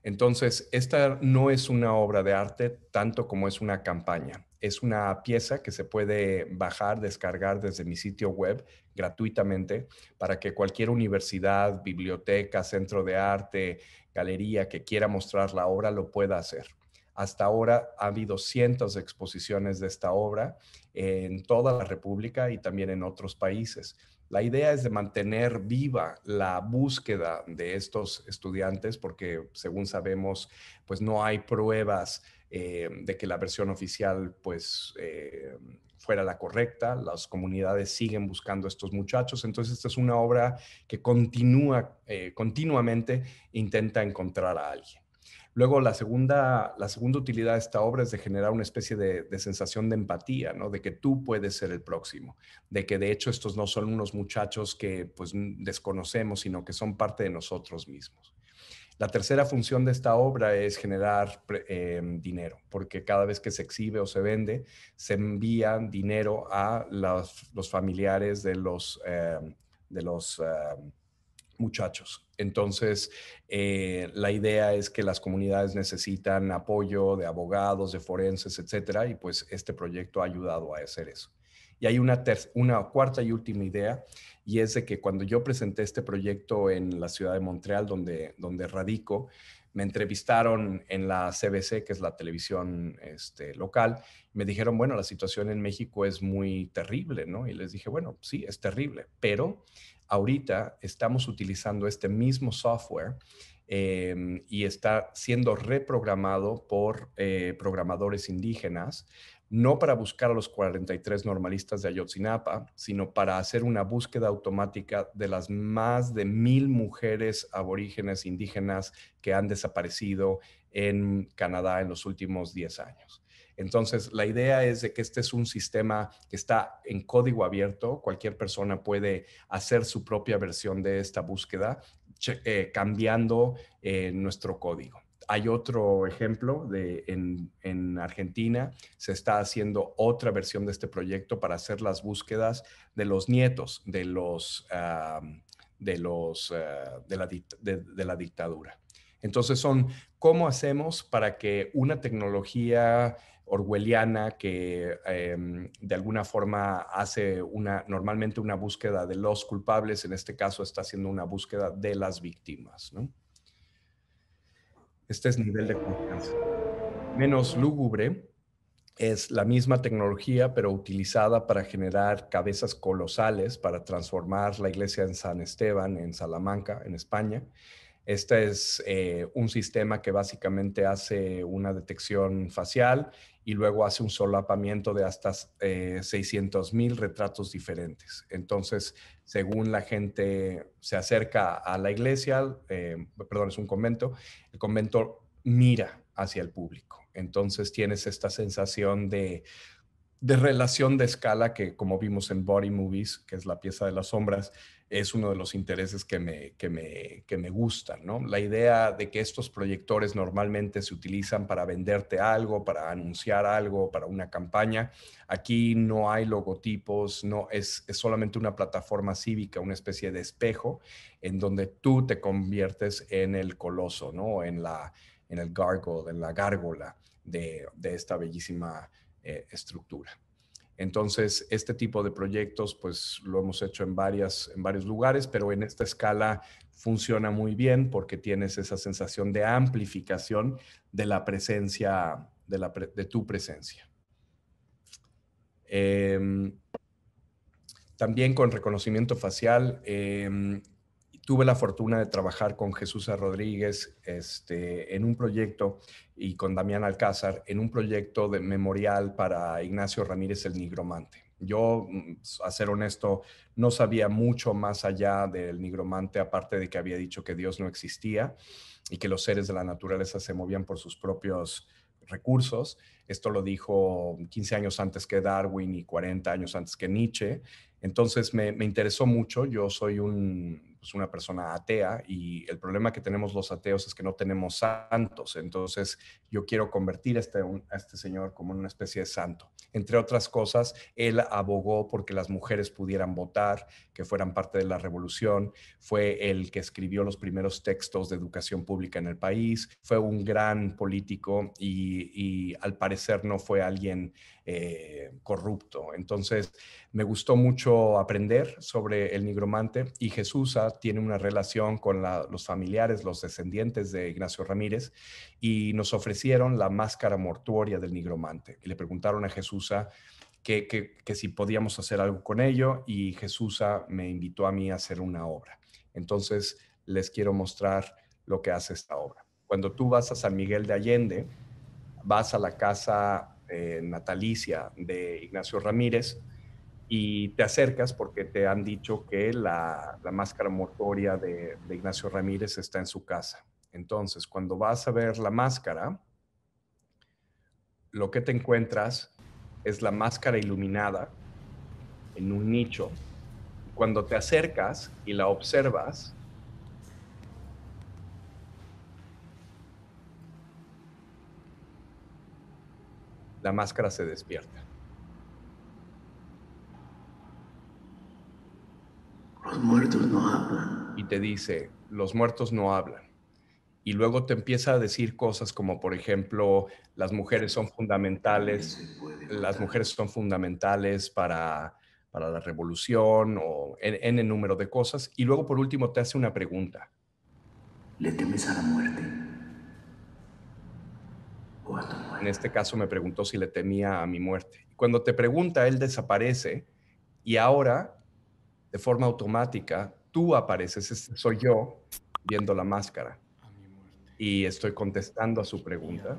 Entonces, esta no es una obra de arte tanto como es una campaña. Es una pieza que se puede bajar, descargar desde mi sitio web gratuitamente para que cualquier universidad, biblioteca, centro de arte, galería que quiera mostrar la obra lo pueda hacer. Hasta ahora ha habido cientos de exposiciones de esta obra en toda la República y también en otros países. La idea es de mantener viva la búsqueda de estos estudiantes porque, según sabemos, pues no hay pruebas eh, de que la versión oficial pues eh, fuera la correcta. Las comunidades siguen buscando a estos muchachos. Entonces, esta es una obra que continúa, eh, continuamente intenta encontrar a alguien. Luego, la segunda, la segunda utilidad de esta obra es de generar una especie de, sensación de empatía, ¿no? De que tú puedes ser el próximo, de que de hecho estos no son unos muchachos que pues desconocemos, sino que son parte de nosotros mismos. La tercera función de esta obra es generar em, dinero, porque cada vez que se exhibe o se vende, se envía dinero a los familiares de los, em, de los em, muchachos. Entonces, eh, la idea es que las comunidades necesitan apoyo de abogados, de forenses, etcétera, y pues este proyecto ha ayudado a hacer eso. Y hay una, una cuarta y última idea, y es de que cuando yo presenté este proyecto en la ciudad de Montreal, donde, donde radico, me entrevistaron en la CBC, que es la televisión este, local, me dijeron, bueno, la situación en México es muy terrible, ¿no? Y les dije, bueno, sí, es terrible, pero ahorita estamos utilizando este mismo software em, y está siendo reprogramado por eh, programadores indígenas, no para buscar a los 43 normalistas de Ayotzinapa, sino para hacer una búsqueda automática de las más de mil mujeres aborígenes indígenas que han desaparecido en Canadá en los últimos 10 años. Entonces, la idea es de que este es un sistema que está en código abierto. Cualquier persona puede hacer su propia versión de esta búsqueda eh, cambiando eh, nuestro código. Hay otro ejemplo de en, Argentina, se está haciendo otra versión de este proyecto para hacer las búsquedas de los nietos de los de los eh, de la dictadura. Entonces son cómo hacemos para que una tecnología orwelliana que em, de alguna forma hace una, normalmente una búsqueda de los culpables, en este caso está haciendo una búsqueda de las víctimas. Este es nivel de confianza. Menos lúgubre es la misma tecnología, pero utilizada para generar cabezas colosales, para transformar la iglesia en San Esteban, en Salamanca, en España este es eh, un sistema que básicamente hace una detección facial y luego hace un solapamiento de hasta eh, 600 mil retratos diferentes. Entonces, según la gente se acerca a la iglesia, eh, perdón, es un convento, el convento mira hacia el público. Entonces tienes esta sensación de, de relación de escala que como vimos en Body Movies, que es la pieza de las sombras, es uno de los intereses que me, que me, gustan, ¿no? La idea de que estos proyectores normalmente se utilizan para venderte algo, para anunciar algo, para una campaña. Aquí no hay logotipos, no, es, solamente una plataforma cívica, una especie de espejo en donde tú te conviertes en el coloso, ¿no? En la, en el gargoyle, en la gárgola de, esta bellísima eh, estructura. Entonces, este tipo de proyectos, pues lo hemos hecho en, varias, en varios lugares, pero en esta escala funciona muy bien porque tienes esa sensación de amplificación de la presencia, de, tu presencia. Em, también con reconocimiento facial, em, tuve la fortuna de trabajar con Jesús Rodríguez este, en un proyecto y con Damián Alcázar en un proyecto de memorial para Ignacio Ramírez el Nigromante. Yo, mm, a ser honesto, no sabía mucho más allá del nigromante, aparte de que había dicho que Dios no existía y que los seres de la naturaleza se movían por sus propios recursos. Esto lo dijo 15 años antes que Darwin y 40 años antes que Nietzsche. Entonces me interesó mucho. Yo soy un pues, una persona atea y el problema que tenemos los ateos es que no tenemos santos. Entonces yo quiero convertir a este, este señor como una especie de santo. Entre otras cosas, él abogó porque las mujeres pudieran votar, que fueran parte de la revolución, fue el que escribió los primeros textos de educación pública en el país, fue un gran político y, y al parecer no fue alguien eh, corrupto. Entonces, me gustó mucho aprender sobre el nigromante y Jesús ah, tiene una relación con los familiares, los descendientes de Ignacio Ramírez y nos ofrecieron la máscara mortuoria del nigromante. le preguntaron a Jesús ah, que, si podíamos hacer algo con ello y Jesús ah, me invitó a mí a hacer una obra. Entonces, les quiero mostrar lo que hace esta obra. Cuando tú vas a San Miguel de Allende, vas a la casa eh, natalicia de Ignacio Ramírez y te acercas porque te han dicho que la, máscara mortuoria de, de, Ignacio Ramírez está en su casa. Entonces, cuando vas a ver la máscara, lo que te encuentras es la máscara iluminada en un nicho. Cuando te acercas y la observas, La máscara se despierta. Los muertos no hablan. Y te dice, los muertos no hablan. Y luego te empieza a decir cosas como, por ejemplo, las mujeres son fundamentales, las mujeres son fundamentales para, la revolución o en, en el número de cosas. Y luego, por último, te hace una pregunta. ¿Le temes a la muerte? en este caso me preguntó si le temía a mi muerte. Cuando te pregunta, él desaparece y ahora, de forma automática, tú apareces, soy yo viendo la máscara. Y estoy contestando a su pregunta.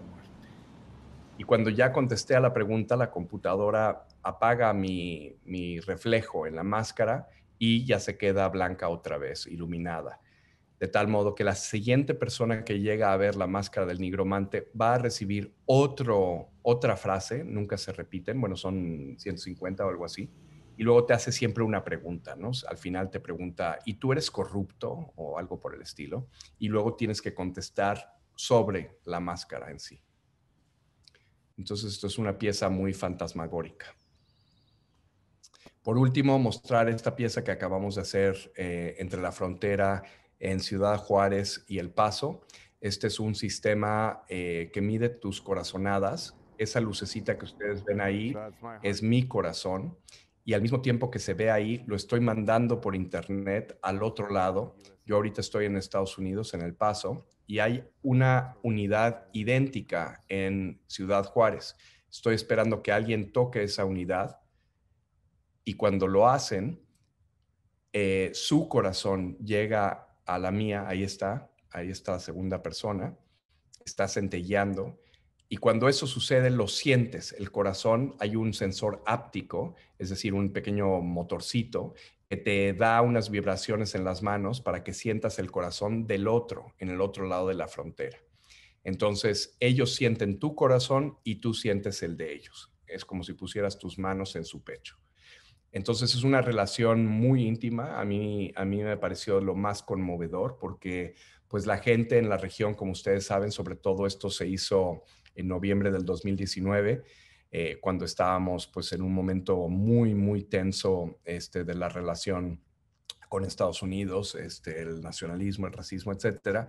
Y cuando ya contesté a la pregunta, la computadora apaga mi reflejo en la máscara y ya se queda blanca otra vez, iluminada de tal modo que la siguiente persona que llega a ver la máscara del nigromante va a recibir otro, otra frase, nunca se repiten, bueno, son 150 o algo así, y luego te hace siempre una pregunta, ¿no? Al final te pregunta, ¿y tú eres corrupto o algo por el estilo? Y luego tienes que contestar sobre la máscara en sí. Entonces, esto es una pieza muy fantasmagórica. Por último, mostrar esta pieza que acabamos de hacer eh, entre la frontera en Ciudad Juárez y El Paso. Este es un sistema eh, que mide tus corazonadas. Esa lucecita que ustedes ven ahí es mi corazón y al mismo tiempo que se ve ahí, lo estoy mandando por internet al otro lado. Yo ahorita estoy en Estados Unidos, en El Paso, y hay una unidad idéntica en Ciudad Juárez. Estoy esperando que alguien toque esa unidad y cuando lo hacen, eh, su corazón llega a la mía, ahí está, ahí está la segunda persona, está centelleando. Y cuando eso sucede, lo sientes. El corazón, hay un sensor áptico, es decir, un pequeño motorcito que te da unas vibraciones en las manos para que sientas el corazón del otro, en el otro lado de la frontera. Entonces, ellos sienten tu corazón y tú sientes el de ellos. Es como si pusieras tus manos en su pecho. Entonces es una relación muy íntima. A mí, a mí me pareció lo más conmovedor porque pues la gente en la región, como ustedes saben, sobre todo esto se hizo en noviembre del 2019, eh, cuando estábamos pues en un momento muy, muy tenso este, de la relación con Estados Unidos, este, el nacionalismo, el racismo, etcétera.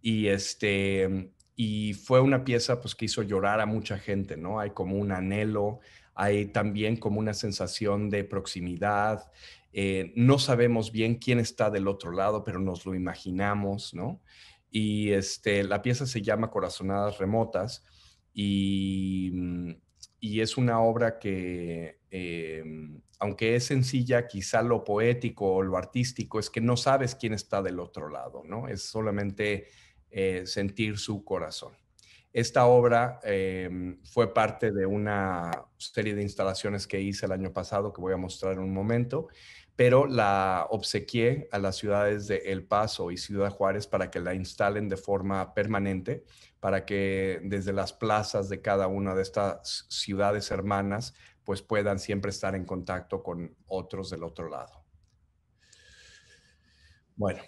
Y este, y fue una pieza pues que hizo llorar a mucha gente, ¿no? Hay como un anhelo hay también como una sensación de proximidad, eh, no sabemos bien quién está del otro lado, pero nos lo imaginamos, ¿no? Y este, la pieza se llama Corazonadas Remotas y, mm, es una obra que, em, aunque es sencilla, quizá lo poético o lo artístico es que no sabes quién está del otro lado, ¿no? Es solamente eh, sentir su corazón. Esta obra em, fue parte de una serie de instalaciones que hice el año pasado, que voy a mostrar en un momento, pero la obsequié a las ciudades de El Paso y Ciudad Juárez para que la instalen de forma permanente, para que desde las plazas de cada una de estas ciudades hermanas, pues puedan siempre estar en contacto con otros del otro lado. Bueno,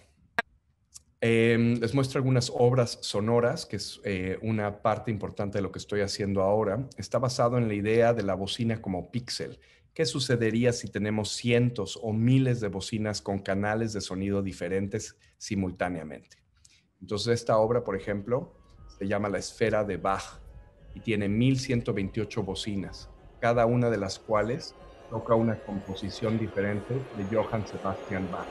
Em, les muestro algunas obras sonoras, que es eh, una parte importante de lo que estoy haciendo ahora. Está basado en la idea de la bocina como píxel. ¿Qué sucedería si tenemos cientos o miles de bocinas con canales de sonido diferentes simultáneamente? Entonces esta obra, por ejemplo, se llama La Esfera de Bach y tiene 1128 bocinas, cada una de las cuales toca una composición diferente de Johann Sebastian Bach.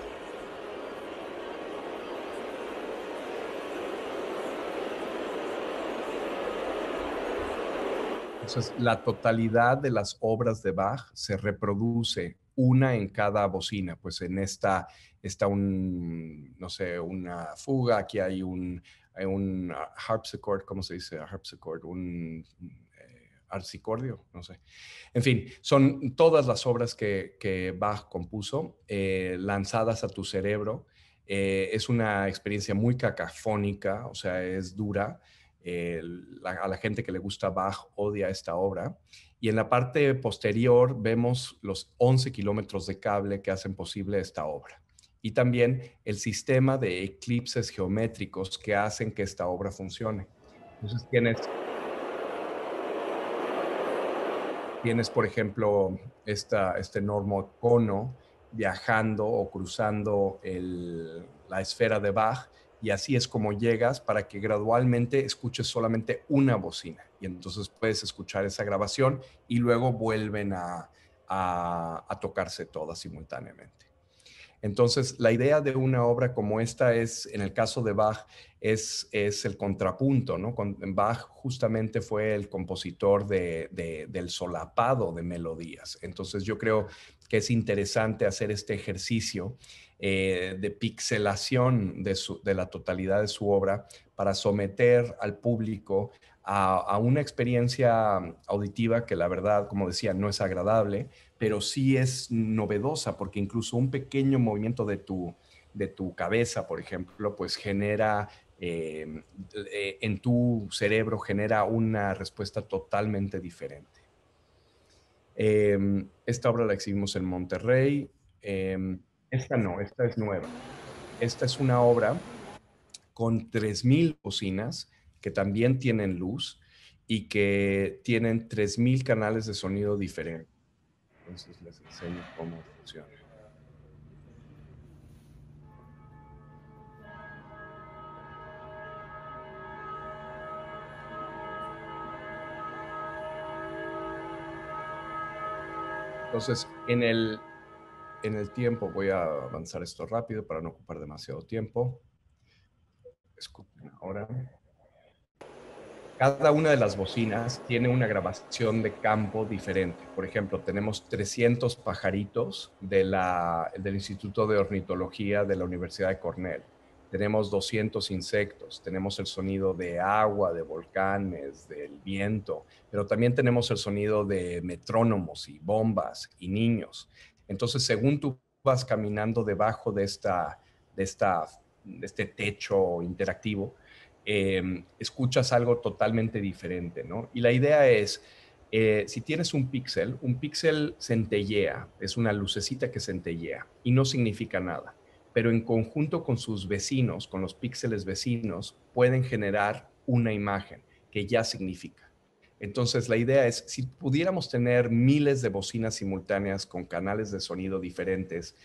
Entonces, la totalidad de las obras de Bach se reproduce una en cada bocina, pues en esta está un, no sé, una fuga, aquí hay un, eh, un ah, harpsichord, ¿cómo se dice? Harpsichord, un eh, arsicordio, no sé. En fin, son todas las obras que, Bach compuso, eh, lanzadas a tu cerebro. es una experiencia muy cacafónica, o sea, es dura a la gente que le gusta Bach odia esta obra. Y en la parte posterior vemos los 11 kilómetros de cable que hacen posible esta obra. Y también el sistema de eclipses geométricos que hacen que esta obra funcione. Entonces tienes, tienes por ejemplo, esta, este enorme cono viajando o cruzando la esfera de Bach y así es como llegas para que gradualmente escuches solamente una bocina y entonces puedes escuchar esa grabación y luego vuelven a, a tocarse todas simultáneamente. Entonces, la idea de una obra como esta es, en el caso de Bach, es, el contrapunto, ¿no? Con, Bach justamente fue el compositor del solapado de melodías. Entonces, yo creo que es interesante hacer este ejercicio eh, de pixelación de, la totalidad de su obra para someter al público a una experiencia auditiva que la verdad, como decía, no es agradable, pero sí es novedosa porque incluso un pequeño movimiento de tu, de tu cabeza, por ejemplo, pues genera em, eh, en tu cerebro, genera una respuesta totalmente diferente. Em, esta obra la exhibimos en Monterrey. Em, esta no, esta es nueva. Esta es una obra con 3.000 bocinas que también tienen luz y que tienen 3.000 canales de sonido diferentes entonces les enseño cómo funciona. Entonces, en el, tiempo, voy a avanzar esto rápido para no ocupar demasiado tiempo. Escuchen ahora. Cada una de las bocinas tiene una grabación de campo diferente. Por ejemplo, tenemos 300 pajaritos de del Instituto de Ornitología de la Universidad de Cornell. Tenemos 200 insectos, tenemos el sonido de agua, de volcanes, del viento, pero también tenemos el sonido de metrónomos y bombas y niños. Entonces, según tú vas caminando debajo de, esta, de, de este techo interactivo, Em, escuchas algo totalmente diferente, ¿no? Y la idea es, eh, si tienes un píxel, un píxel centellea, es una lucecita que centellea y no significa nada, pero en conjunto con sus vecinos, con los píxeles vecinos, pueden generar una imagen que ya significa. Entonces la idea es, si pudiéramos tener miles de bocinas simultáneas con canales de sonido diferentes,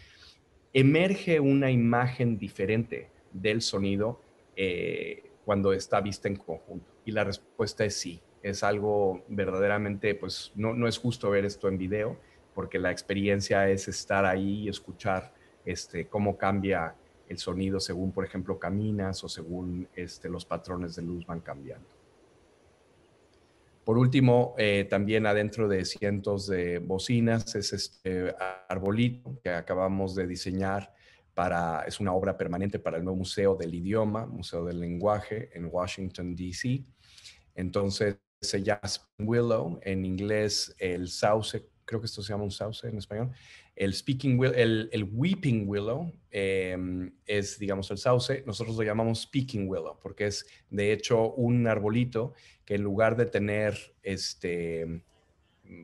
emerge una imagen diferente del sonido eh, cuando está vista en conjunto? Y la respuesta es sí, es algo verdaderamente, pues no, no es justo ver esto en video, porque la experiencia es estar ahí y escuchar este, cómo cambia el sonido según, por ejemplo, caminas o según este, los patrones de luz van cambiando. Por último, eh, también adentro de cientos de bocinas es este arbolito que acabamos de diseñar es una obra permanente para el nuevo Museo del Idioma, Museo del Lenguaje en Washington, D.C. Entonces, se llama Willow, en inglés el sauce, creo que esto se llama un sauce en español, el, speaking el, Weeping Willow em, es, digamos, el sauce. Nosotros lo llamamos Speaking Willow porque es, de hecho, un arbolito que en lugar de tener este,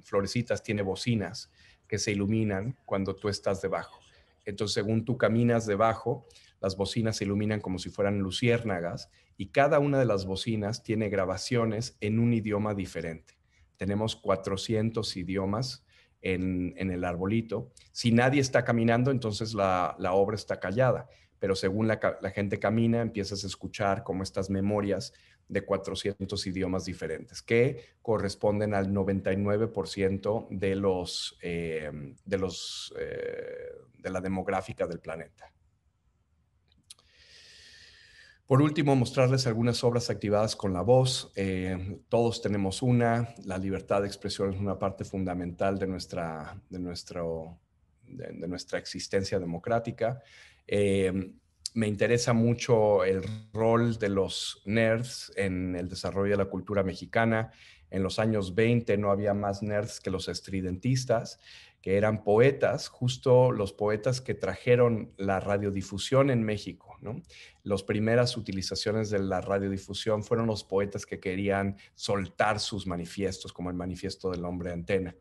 florecitas, tiene bocinas que se iluminan cuando tú estás debajo. Entonces, según tú caminas debajo, las bocinas se iluminan como si fueran luciérnagas y cada una de las bocinas tiene grabaciones en un idioma diferente. Tenemos 400 idiomas en, el arbolito. Si nadie está caminando, entonces la, obra está callada, pero según la gente camina, empiezas a escuchar como estas memorias de 400 idiomas diferentes, que corresponden al 99% de, los, em, de, los, eh, de la demográfica del planeta. Por último, mostrarles algunas obras activadas con la voz. Eh, todos tenemos una. La libertad de expresión es una parte fundamental de nuestra, de nuestro, de, nuestra existencia democrática. Em, me interesa mucho el rol de los nerds en el desarrollo de la cultura mexicana. En los años 20 no había más nerds que los estridentistas, que eran poetas, justo los poetas que trajeron la radiodifusión en México. Las primeras utilizaciones de la radiodifusión fueron los poetas que querían soltar sus manifiestos, como el manifiesto del hombre antena.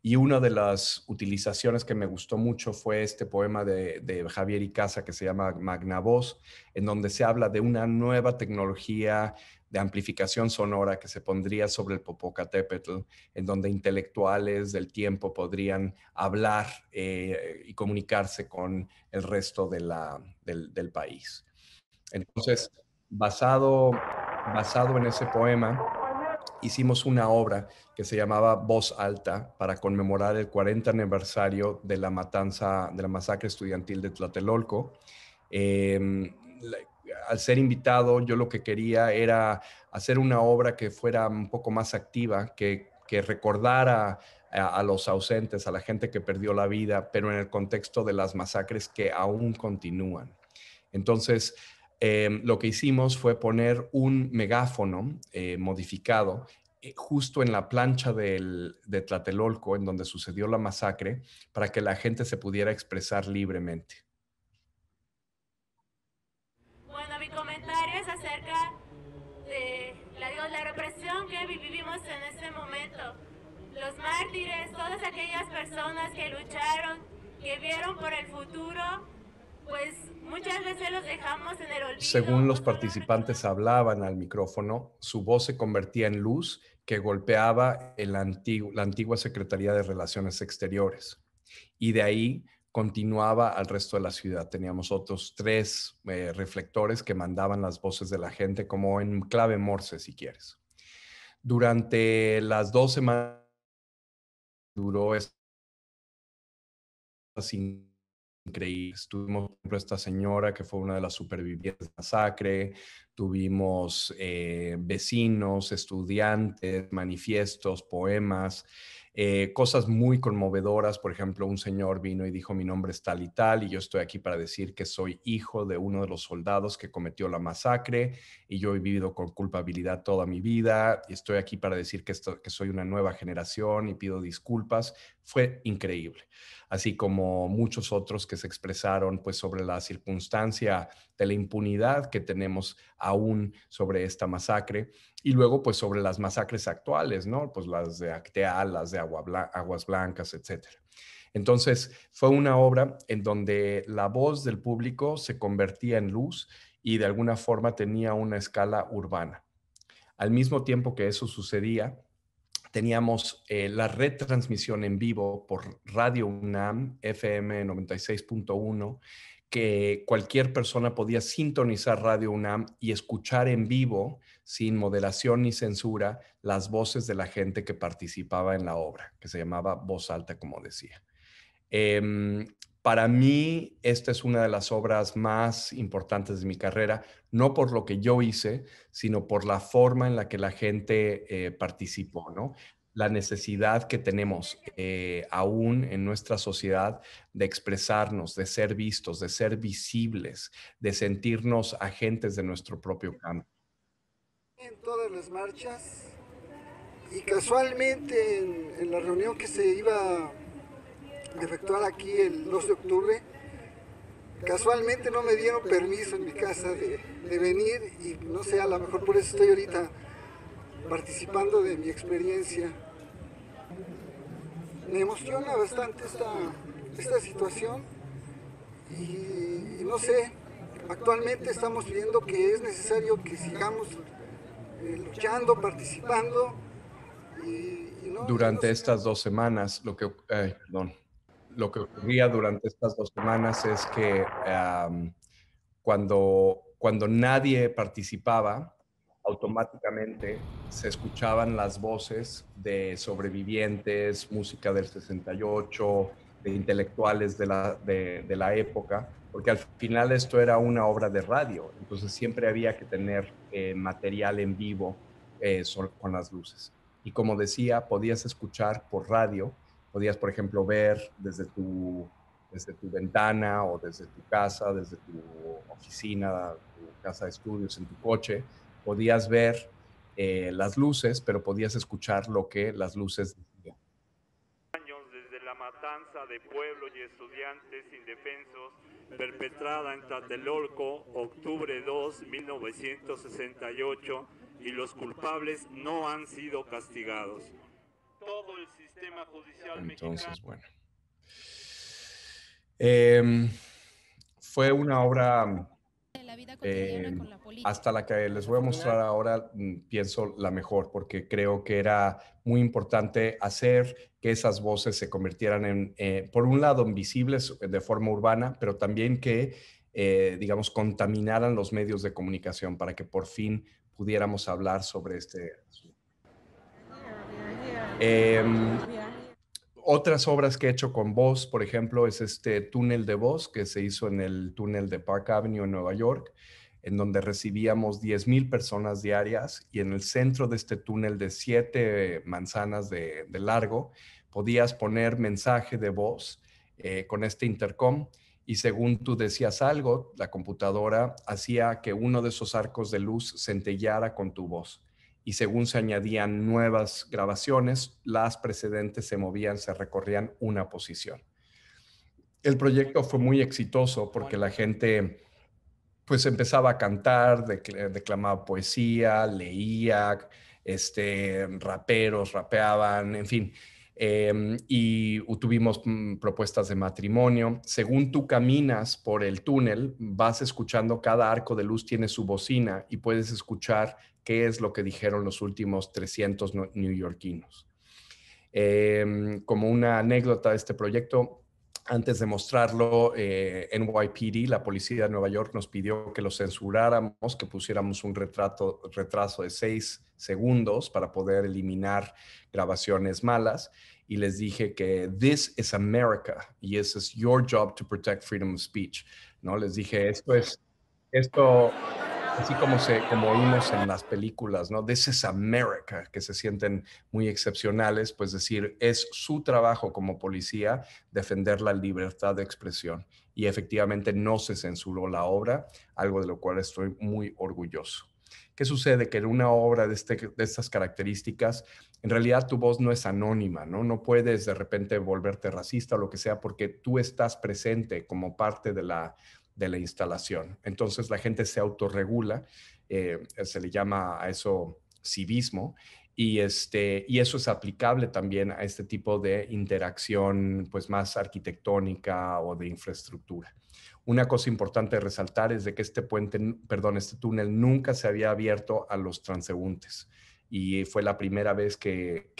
Y una de las utilizaciones que me gustó mucho fue este poema de, de Javier Icaza que se llama Magna Voz, en donde se habla de una nueva tecnología de amplificación sonora que se pondría sobre el Popocatépetl, en donde intelectuales del tiempo podrían hablar eh, y comunicarse con el resto del, país. Entonces, basado, basado en ese poema, hicimos una obra que se llamaba Voz Alta para conmemorar el 40 aniversario de la matanza, de la masacre estudiantil de Tlatelolco. Em, al ser invitado, yo lo que quería era hacer una obra que fuera un poco más activa, que, recordara a, a, los ausentes, a la gente que perdió la vida, pero en el contexto de las masacres que aún continúan. Entonces, Em, lo que hicimos fue poner un megáfono eh, modificado eh, justo en la plancha del, de Tlatelolco, en donde sucedió la masacre, para que la gente se pudiera expresar libremente. Bueno, mi comentario es acerca de la, la represión que vivimos en este momento. Los mártires, todas aquellas personas que lucharon, que vieron por el futuro pues muchas veces los dejamos en el olvido. Según los participantes hablaban al micrófono, su voz se convertía en luz que golpeaba el la antigua Secretaría de Relaciones Exteriores. Y de ahí continuaba al resto de la ciudad. Teníamos otros tres eh, reflectores que mandaban las voces de la gente como en clave morse, si quieres. Durante las dos semanas duró esta increíble. Tuvimos por esta señora que fue una de las supervivientes de la masacre, tuvimos eh, vecinos, estudiantes, manifiestos, poemas, eh, cosas muy conmovedoras. Por ejemplo, un señor vino y dijo, mi nombre es tal y tal, y yo estoy aquí para decir que soy hijo de uno de los soldados que cometió la masacre, y yo he vivido con culpabilidad toda mi vida, y estoy aquí para decir que, esto, que soy una nueva generación y pido disculpas. Fue increíble así como muchos otros que se expresaron pues, sobre la circunstancia de la impunidad que tenemos aún sobre esta masacre y luego pues sobre las masacres actuales, ¿no? Pues las de Actea, las de Aguas Blancas, etcétera. Entonces fue una obra en donde la voz del público se convertía en luz y de alguna forma tenía una escala urbana. Al mismo tiempo que eso sucedía, teníamos eh, la retransmisión en vivo por Radio UNAM, FM 96.1, que cualquier persona podía sintonizar Radio UNAM y escuchar en vivo, sin moderación ni censura, las voces de la gente que participaba en la obra, que se llamaba Voz Alta, como decía. Em, para mí, esta es una de las obras más importantes de mi carrera, no por lo que yo hice, sino por la forma en la que la gente eh, participó, ¿no? La necesidad que tenemos eh, aún en nuestra sociedad de expresarnos, de ser vistos, de ser visibles, de sentirnos agentes de nuestro propio campo. En todas las marchas y casualmente en, en la reunión que se iba efectuar aquí el 2 de octubre, casualmente no me dieron permiso en mi casa de, venir y no sé, a lo mejor por eso estoy ahorita participando de mi experiencia. Me emociona bastante esta, situación y, no sé, actualmente estamos viendo que es necesario que sigamos eh, luchando, participando. Durante estas dos semanas, lo que, eh, lo que ocurría durante estas dos semanas es que cuando, cuando nadie participaba, automáticamente se escuchaban las voces de sobrevivientes, música del 68, de intelectuales de la, de, la época, porque al final esto era una obra de radio, entonces siempre había que tener eh, material en vivo eh, con las luces. Y como decía, podías escuchar por radio podías, por ejemplo, ver desde tu, desde tu ventana o desde tu casa, desde tu oficina, tu casa de estudios, en tu coche, podías ver eh, las luces, pero podías escuchar lo que las luces decían. Años desde la matanza de pueblos y estudiantes indefensos perpetrada en Tlatelolco, octubre 2, 1968, y los culpables no han sido castigados todo el sistema judicial Entonces, bueno. Em, fue una obra em, hasta la que les voy a mostrar ahora, mm, pienso la mejor, porque creo que era muy importante hacer que esas voces se convirtieran en, eh, por un lado, invisibles de forma urbana, pero también que, eh, digamos, contaminaran los medios de comunicación para que por fin pudiéramos hablar sobre este Em, otras obras que he hecho con voz, por ejemplo, es este túnel de voz que se hizo en el túnel de Park Avenue en Nueva York, en donde recibíamos 10.000 personas diarias y en el centro de este túnel de siete eh, manzanas de, largo podías poner mensaje de voz eh, con este intercom y según tú decías algo, la computadora hacía que uno de esos arcos de luz centellara con tu voz y según se añadían nuevas grabaciones, las precedentes se movían, se recorrían una posición. El proyecto fue muy exitoso porque la gente pues empezaba a cantar, declamaba poesía, leía, este, raperos rapeaban, en fin. Em, y tuvimos mm, propuestas de matrimonio. Según tú caminas por el túnel, vas escuchando cada arco de luz tiene su bocina y puedes escuchar qué es lo que dijeron los últimos 300 neoyorquinos. Eh, como una anécdota de este proyecto, antes de mostrarlo, eh, NYPD, la policía de Nueva York, nos pidió que lo censuráramos, que pusiéramos un retrato, retraso de seis segundos para poder eliminar grabaciones malas. Y les dije que this is America y ese es your job to protect freedom of speech. ¿no? Les dije, esto es, esto, así como, se, como vimos en las películas, ¿no? This is America, que se sienten muy excepcionales, pues decir, es su trabajo como policía defender la libertad de expresión. Y efectivamente no se censuró la obra, algo de lo cual estoy muy orgulloso. ¿Qué sucede? Que en una obra de, este, de, estas características, en realidad tu voz no es anónima, ¿no? No puedes de repente volverte racista o lo que sea porque tú estás presente como parte de la, de la instalación. Entonces la gente se autorregula, eh, se le llama a eso civismo, y, este, y eso es aplicable también a este tipo de interacción pues más arquitectónica o de infraestructura. Una cosa importante de resaltar es de que este puente, perdón, este túnel nunca se había abierto a los transeúntes y fue la primera vez que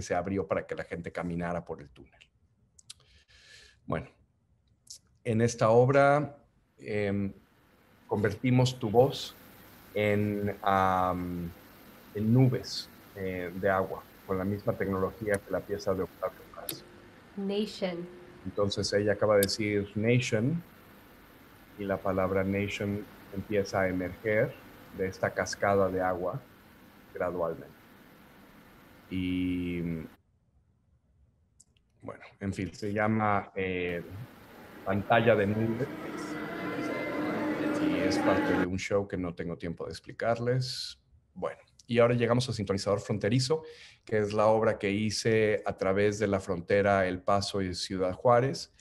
se abrió para que la gente caminara por el túnel. Bueno, en esta obra Em, convertimos tu voz en, nubes eh, de agua, con la misma tecnología que la pieza de Octavio Paz. Nation. Entonces ella acaba de decir nation y la palabra nation empieza a emerger de esta cascada de agua gradualmente. Y bueno, en fin, se llama eh, pantalla de nubes y es parte de un show que no tengo tiempo de explicarles. Bueno, y ahora llegamos al Sintonizador Fronterizo, que es la obra que hice a través de la frontera El Paso y Ciudad Juárez,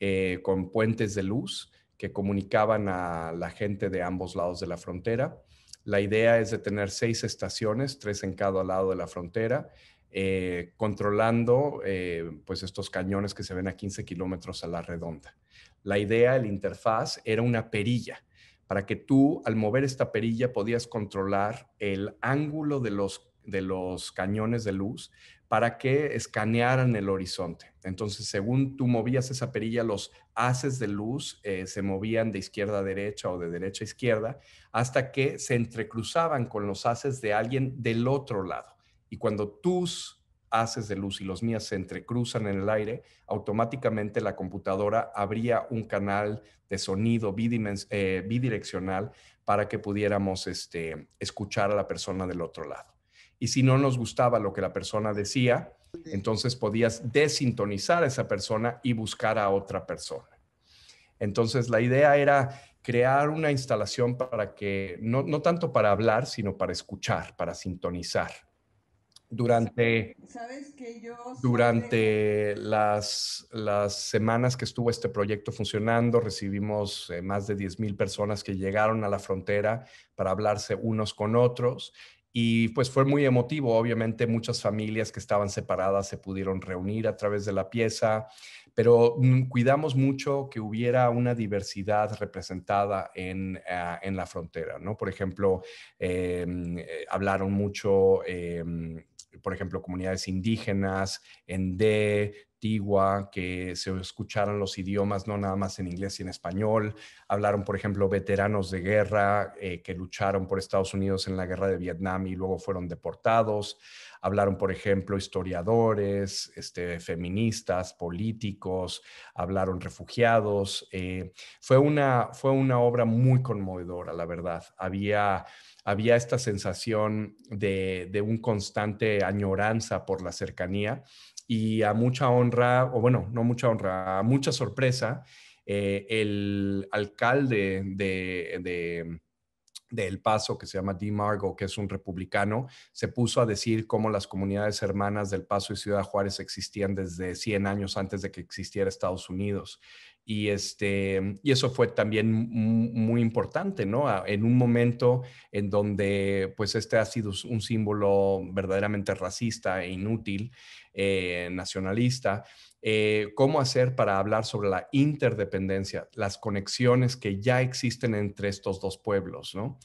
eh, con puentes de luz que comunicaban a la gente de ambos lados de la frontera. La idea es de tener seis estaciones, tres en cada lado de la frontera, eh, controlando eh, pues estos cañones que se ven a 15 kilómetros a la redonda. La idea, el interfaz, era una perilla para que tú al mover esta perilla podías controlar el ángulo de los, de los cañones de luz para que escanearan el horizonte. Entonces, según tú movías esa perilla, los haces de luz eh, se movían de izquierda a derecha o de derecha a izquierda hasta que se entrecruzaban con los haces de alguien del otro lado. Y cuando tus haces de luz y los mías se entrecruzan en el aire, automáticamente la computadora abría un canal de sonido eh, bidireccional para que pudiéramos este, escuchar a la persona del otro lado. Y si no nos gustaba lo que la persona decía, entonces podías desintonizar a esa persona y buscar a otra persona. Entonces la idea era crear una instalación para que, no, no tanto para hablar, sino para escuchar, para sintonizar durante, durante las, las semanas que estuvo este proyecto funcionando, recibimos eh, más de 10.000 personas que llegaron a la frontera para hablarse unos con otros. Y pues fue muy emotivo, obviamente muchas familias que estaban separadas se pudieron reunir a través de la pieza, pero mm, cuidamos mucho que hubiera una diversidad representada en, ah, en la frontera, ¿no? Por ejemplo, em, eh, hablaron mucho em, por ejemplo, comunidades indígenas, en de tigua, que se escucharan los idiomas, no nada más en inglés y en español. Hablaron, por ejemplo, veteranos de guerra eh, que lucharon por Estados Unidos en la guerra de Vietnam y luego fueron deportados. Hablaron, por ejemplo, historiadores, este, feministas, políticos, hablaron refugiados. Eh, fue, una, fue una obra muy conmovedora, la verdad. Había había esta sensación de, un constante añoranza por la cercanía y a mucha honra, o bueno, no mucha honra, a mucha sorpresa, eh, el alcalde de, de El Paso, que se llama D. Margo, que es un republicano, se puso a decir cómo las comunidades hermanas del Paso y Ciudad Juárez existían desde 100 años antes de que existiera Estados Unidos. Y, este, y eso fue también muy importante, ¿no? En un momento en donde pues este ha sido un símbolo verdaderamente racista e inútil, eh, nacionalista, eh, cómo hacer para hablar sobre la interdependencia, las conexiones que ya existen entre estos dos pueblos, ¿no?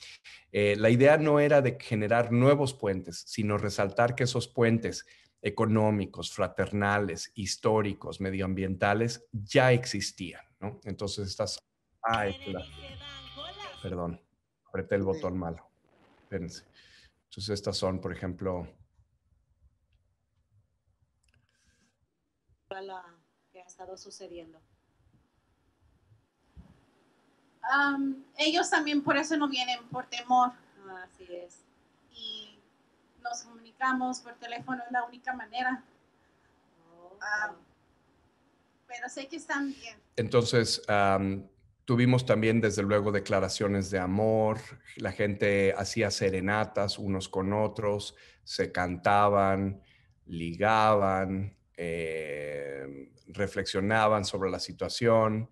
Eh, la idea no era de generar nuevos puentes, sino resaltar que esos puentes económicos, fraternales, históricos, medioambientales, ya existían. ¿no? Entonces estas... Ay, perdón, apreté el botón malo. Espérense. Entonces estas son, por ejemplo... que ha estado sucediendo. ellos también por eso no vienen, por temor. Así es nos comunicamos por teléfono, es la única manera. Oh. Ah, pero sé que están bien. Entonces, tuvimos también, desde luego, declaraciones de amor, la gente hacía serenatas unos con otros, se cantaban, ligaban, eh, reflexionaban sobre la situación.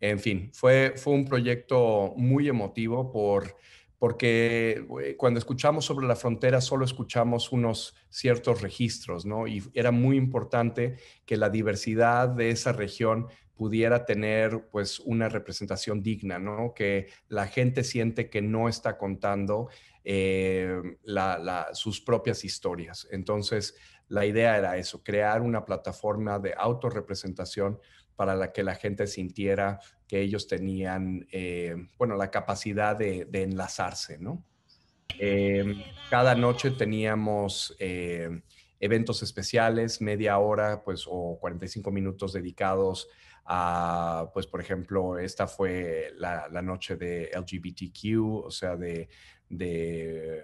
En fin, fue, fue un proyecto muy emotivo por porque cuando escuchamos sobre la frontera solo escuchamos unos ciertos registros, ¿no? Y era muy importante que la diversidad de esa región pudiera tener pues una representación digna, ¿no? Que la gente siente que no está contando eh, sus propias historias. Entonces, la idea era eso, crear una plataforma de autorrepresentación para la que la gente sintiera que ellos tenían, eh, bueno, la capacidad de, enlazarse, ¿no? Em, cada noche teníamos eh, eventos especiales, media hora, pues, o 45 minutos dedicados a, pues, por ejemplo, esta fue la, noche de LGBTQ, o sea, de, de,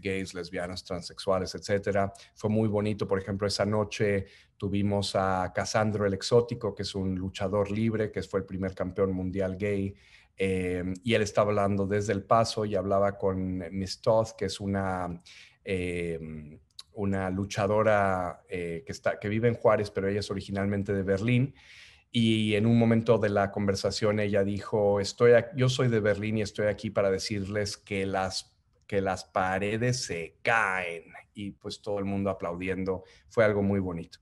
gays, lesbianas, transexuales, etcétera. Fue muy bonito, por ejemplo, esa noche tuvimos a Casandro el Exótico, que es un luchador libre, que fue el primer campeón mundial gay, eh, y él estaba hablando desde El Paso y hablaba con Miss Toth, que es una... Eh, una luchadora eh, que, está, que vive en Juárez, pero ella es originalmente de Berlín. Y en un momento de la conversación ella dijo, estoy yo soy de Berlín y estoy aquí para decirles que las, que las paredes se caen. Y pues todo el mundo aplaudiendo. Fue algo muy bonito.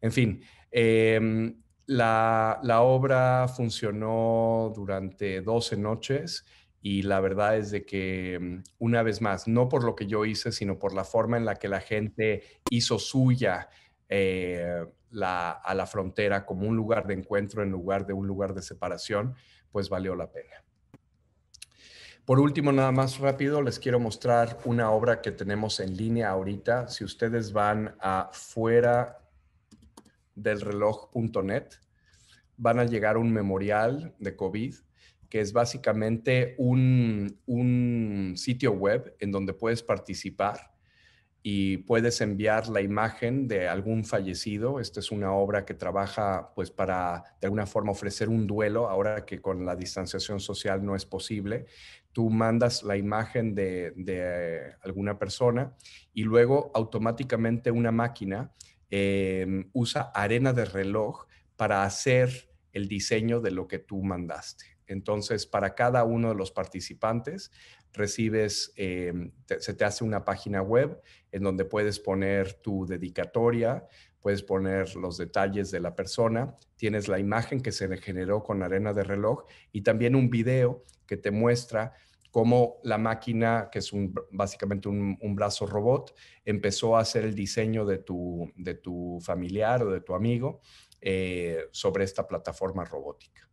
En fin, em, la, la, obra funcionó durante 12 noches y la verdad es de que, mm, una vez más, no por lo que yo hice, sino por la forma en la que la gente hizo suya eh, a la frontera como un lugar de encuentro en lugar de un lugar de separación, pues valió la pena. Por último, nada más rápido, les quiero mostrar una obra que tenemos en línea ahorita. Si ustedes van a fuera del van a llegar a un memorial de COVID que es básicamente un, sitio web en donde puedes participar y puedes enviar la imagen de algún fallecido. Esta es una obra que trabaja pues para de alguna forma ofrecer un duelo, ahora que con la distanciación social no es posible. Tú mandas la imagen de, alguna persona y luego automáticamente una máquina eh, usa arena de reloj para hacer el diseño de lo que tú mandaste. Entonces, para cada uno de los participantes, recibes, em, se te hace una página web en donde puedes poner tu dedicatoria, puedes poner los detalles de la persona, tienes la imagen que se generó con arena de reloj y también un video que te muestra cómo la máquina, que es un, básicamente un, brazo robot, empezó a hacer el diseño de tu, familiar o de tu amigo eh, sobre esta plataforma robótica.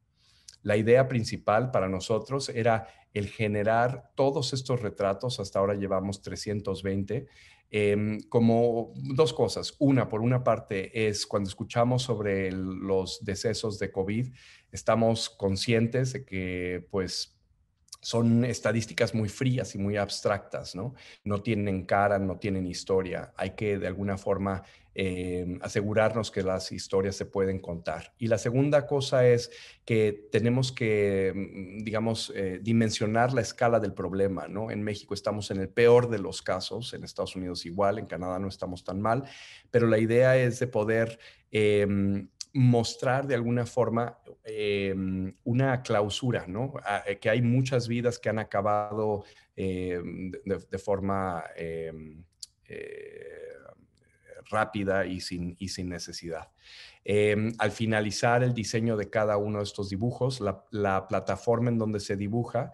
La idea principal para nosotros era el generar todos estos retratos, hasta ahora llevamos 320, em, como dos cosas. Una, por una parte, es cuando escuchamos sobre los decesos de COVID, estamos conscientes de que pues son estadísticas muy frías y muy abstractas, ¿no? No tienen cara, no tienen historia. Hay que de alguna forma Em, asegurarnos que las historias se pueden contar. Y la segunda cosa es que tenemos que, mm, digamos, eh, dimensionar la escala del problema, ¿no? En México estamos en el peor de los casos, en Estados Unidos igual, en Canadá no estamos tan mal, pero la idea es de poder... Em, mostrar de alguna forma em, una clausura, ¿no? Ah, eh, que hay muchas vidas que han acabado de, forma eh, rápida y sin, y sin necesidad. Em, al finalizar el diseño de cada uno de estos dibujos, la, plataforma en donde se dibuja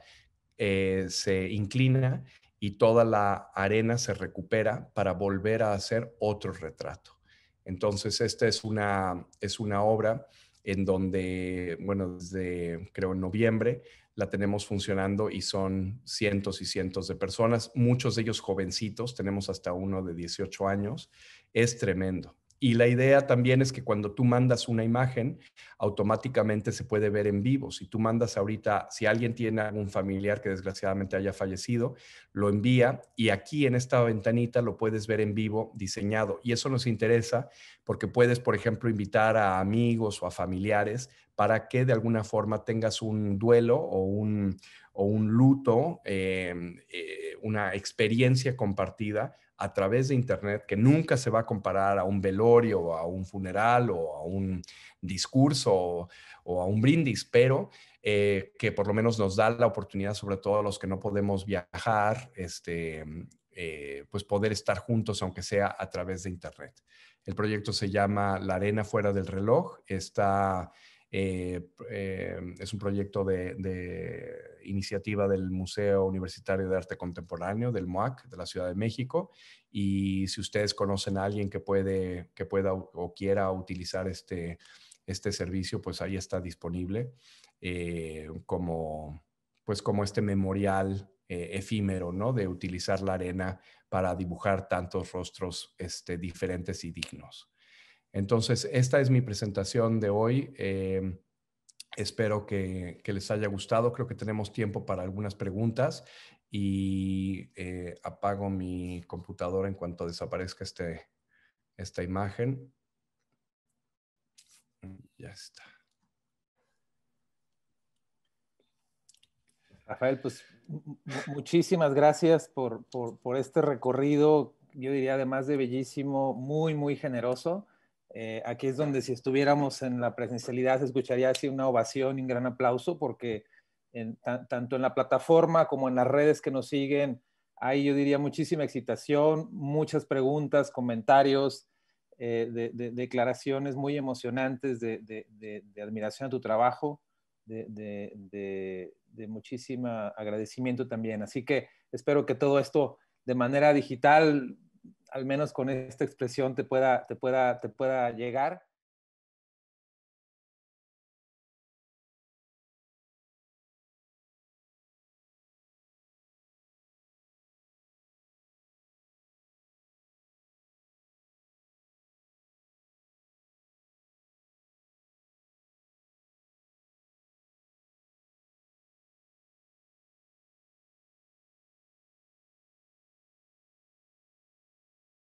eh, se inclina y toda la arena se recupera para volver a hacer otro retrato. Entonces, esta es una, es una obra en donde, bueno, desde creo en noviembre la tenemos funcionando y son cientos y cientos de personas, muchos de ellos jovencitos, tenemos hasta uno de 18 años, es tremendo. Y la idea también es que cuando tú mandas una imagen, automáticamente se puede ver en vivo. Si tú mandas ahorita, si alguien tiene algún familiar que desgraciadamente haya fallecido, lo envía y aquí en esta ventanita lo puedes ver en vivo diseñado. Y eso nos interesa porque puedes, por ejemplo, invitar a amigos o a familiares para que de alguna forma tengas un duelo o un, o un luto, eh, eh, una experiencia compartida a través de Internet que nunca se va a comparar a un velorio, a un funeral o a un discurso o, a un brindis, pero eh, que por lo menos nos da la oportunidad, sobre todo a los que no podemos viajar, este, eh, pues poder estar juntos, aunque sea a través de Internet. El proyecto se llama La Arena Fuera del Reloj, está eh, em, es un proyecto de, iniciativa del Museo Universitario de Arte Contemporáneo, del MOAC, de la Ciudad de México. Y si ustedes conocen a alguien que, pueda o quiera utilizar este, este, servicio, pues ahí está disponible eh, como, pues como este memorial eh, efímero, ¿no? De utilizar la arena para dibujar tantos rostros este, diferentes y dignos. Entonces, esta es mi presentación de hoy. Em, espero que, les haya gustado. Creo que tenemos tiempo para algunas preguntas y eh, apago mi computadora en cuanto desaparezca este, esta imagen. Ya está. Rafael, pues muchísimas gracias por, este recorrido, yo diría además de bellísimo, muy, muy generoso. Eh, aquí es donde si estuviéramos en la presencialidad escucharía así una ovación y un gran aplauso porque tanto en la plataforma como en las redes que nos siguen hay, yo diría, muchísima excitación, muchas preguntas, comentarios, eh, declaraciones muy emocionantes de, de, admiración a tu trabajo, de, muchísimo agradecimiento también. Así que espero que todo esto de manera digital al menos con esta expresión te pueda, te pueda, te pueda llegar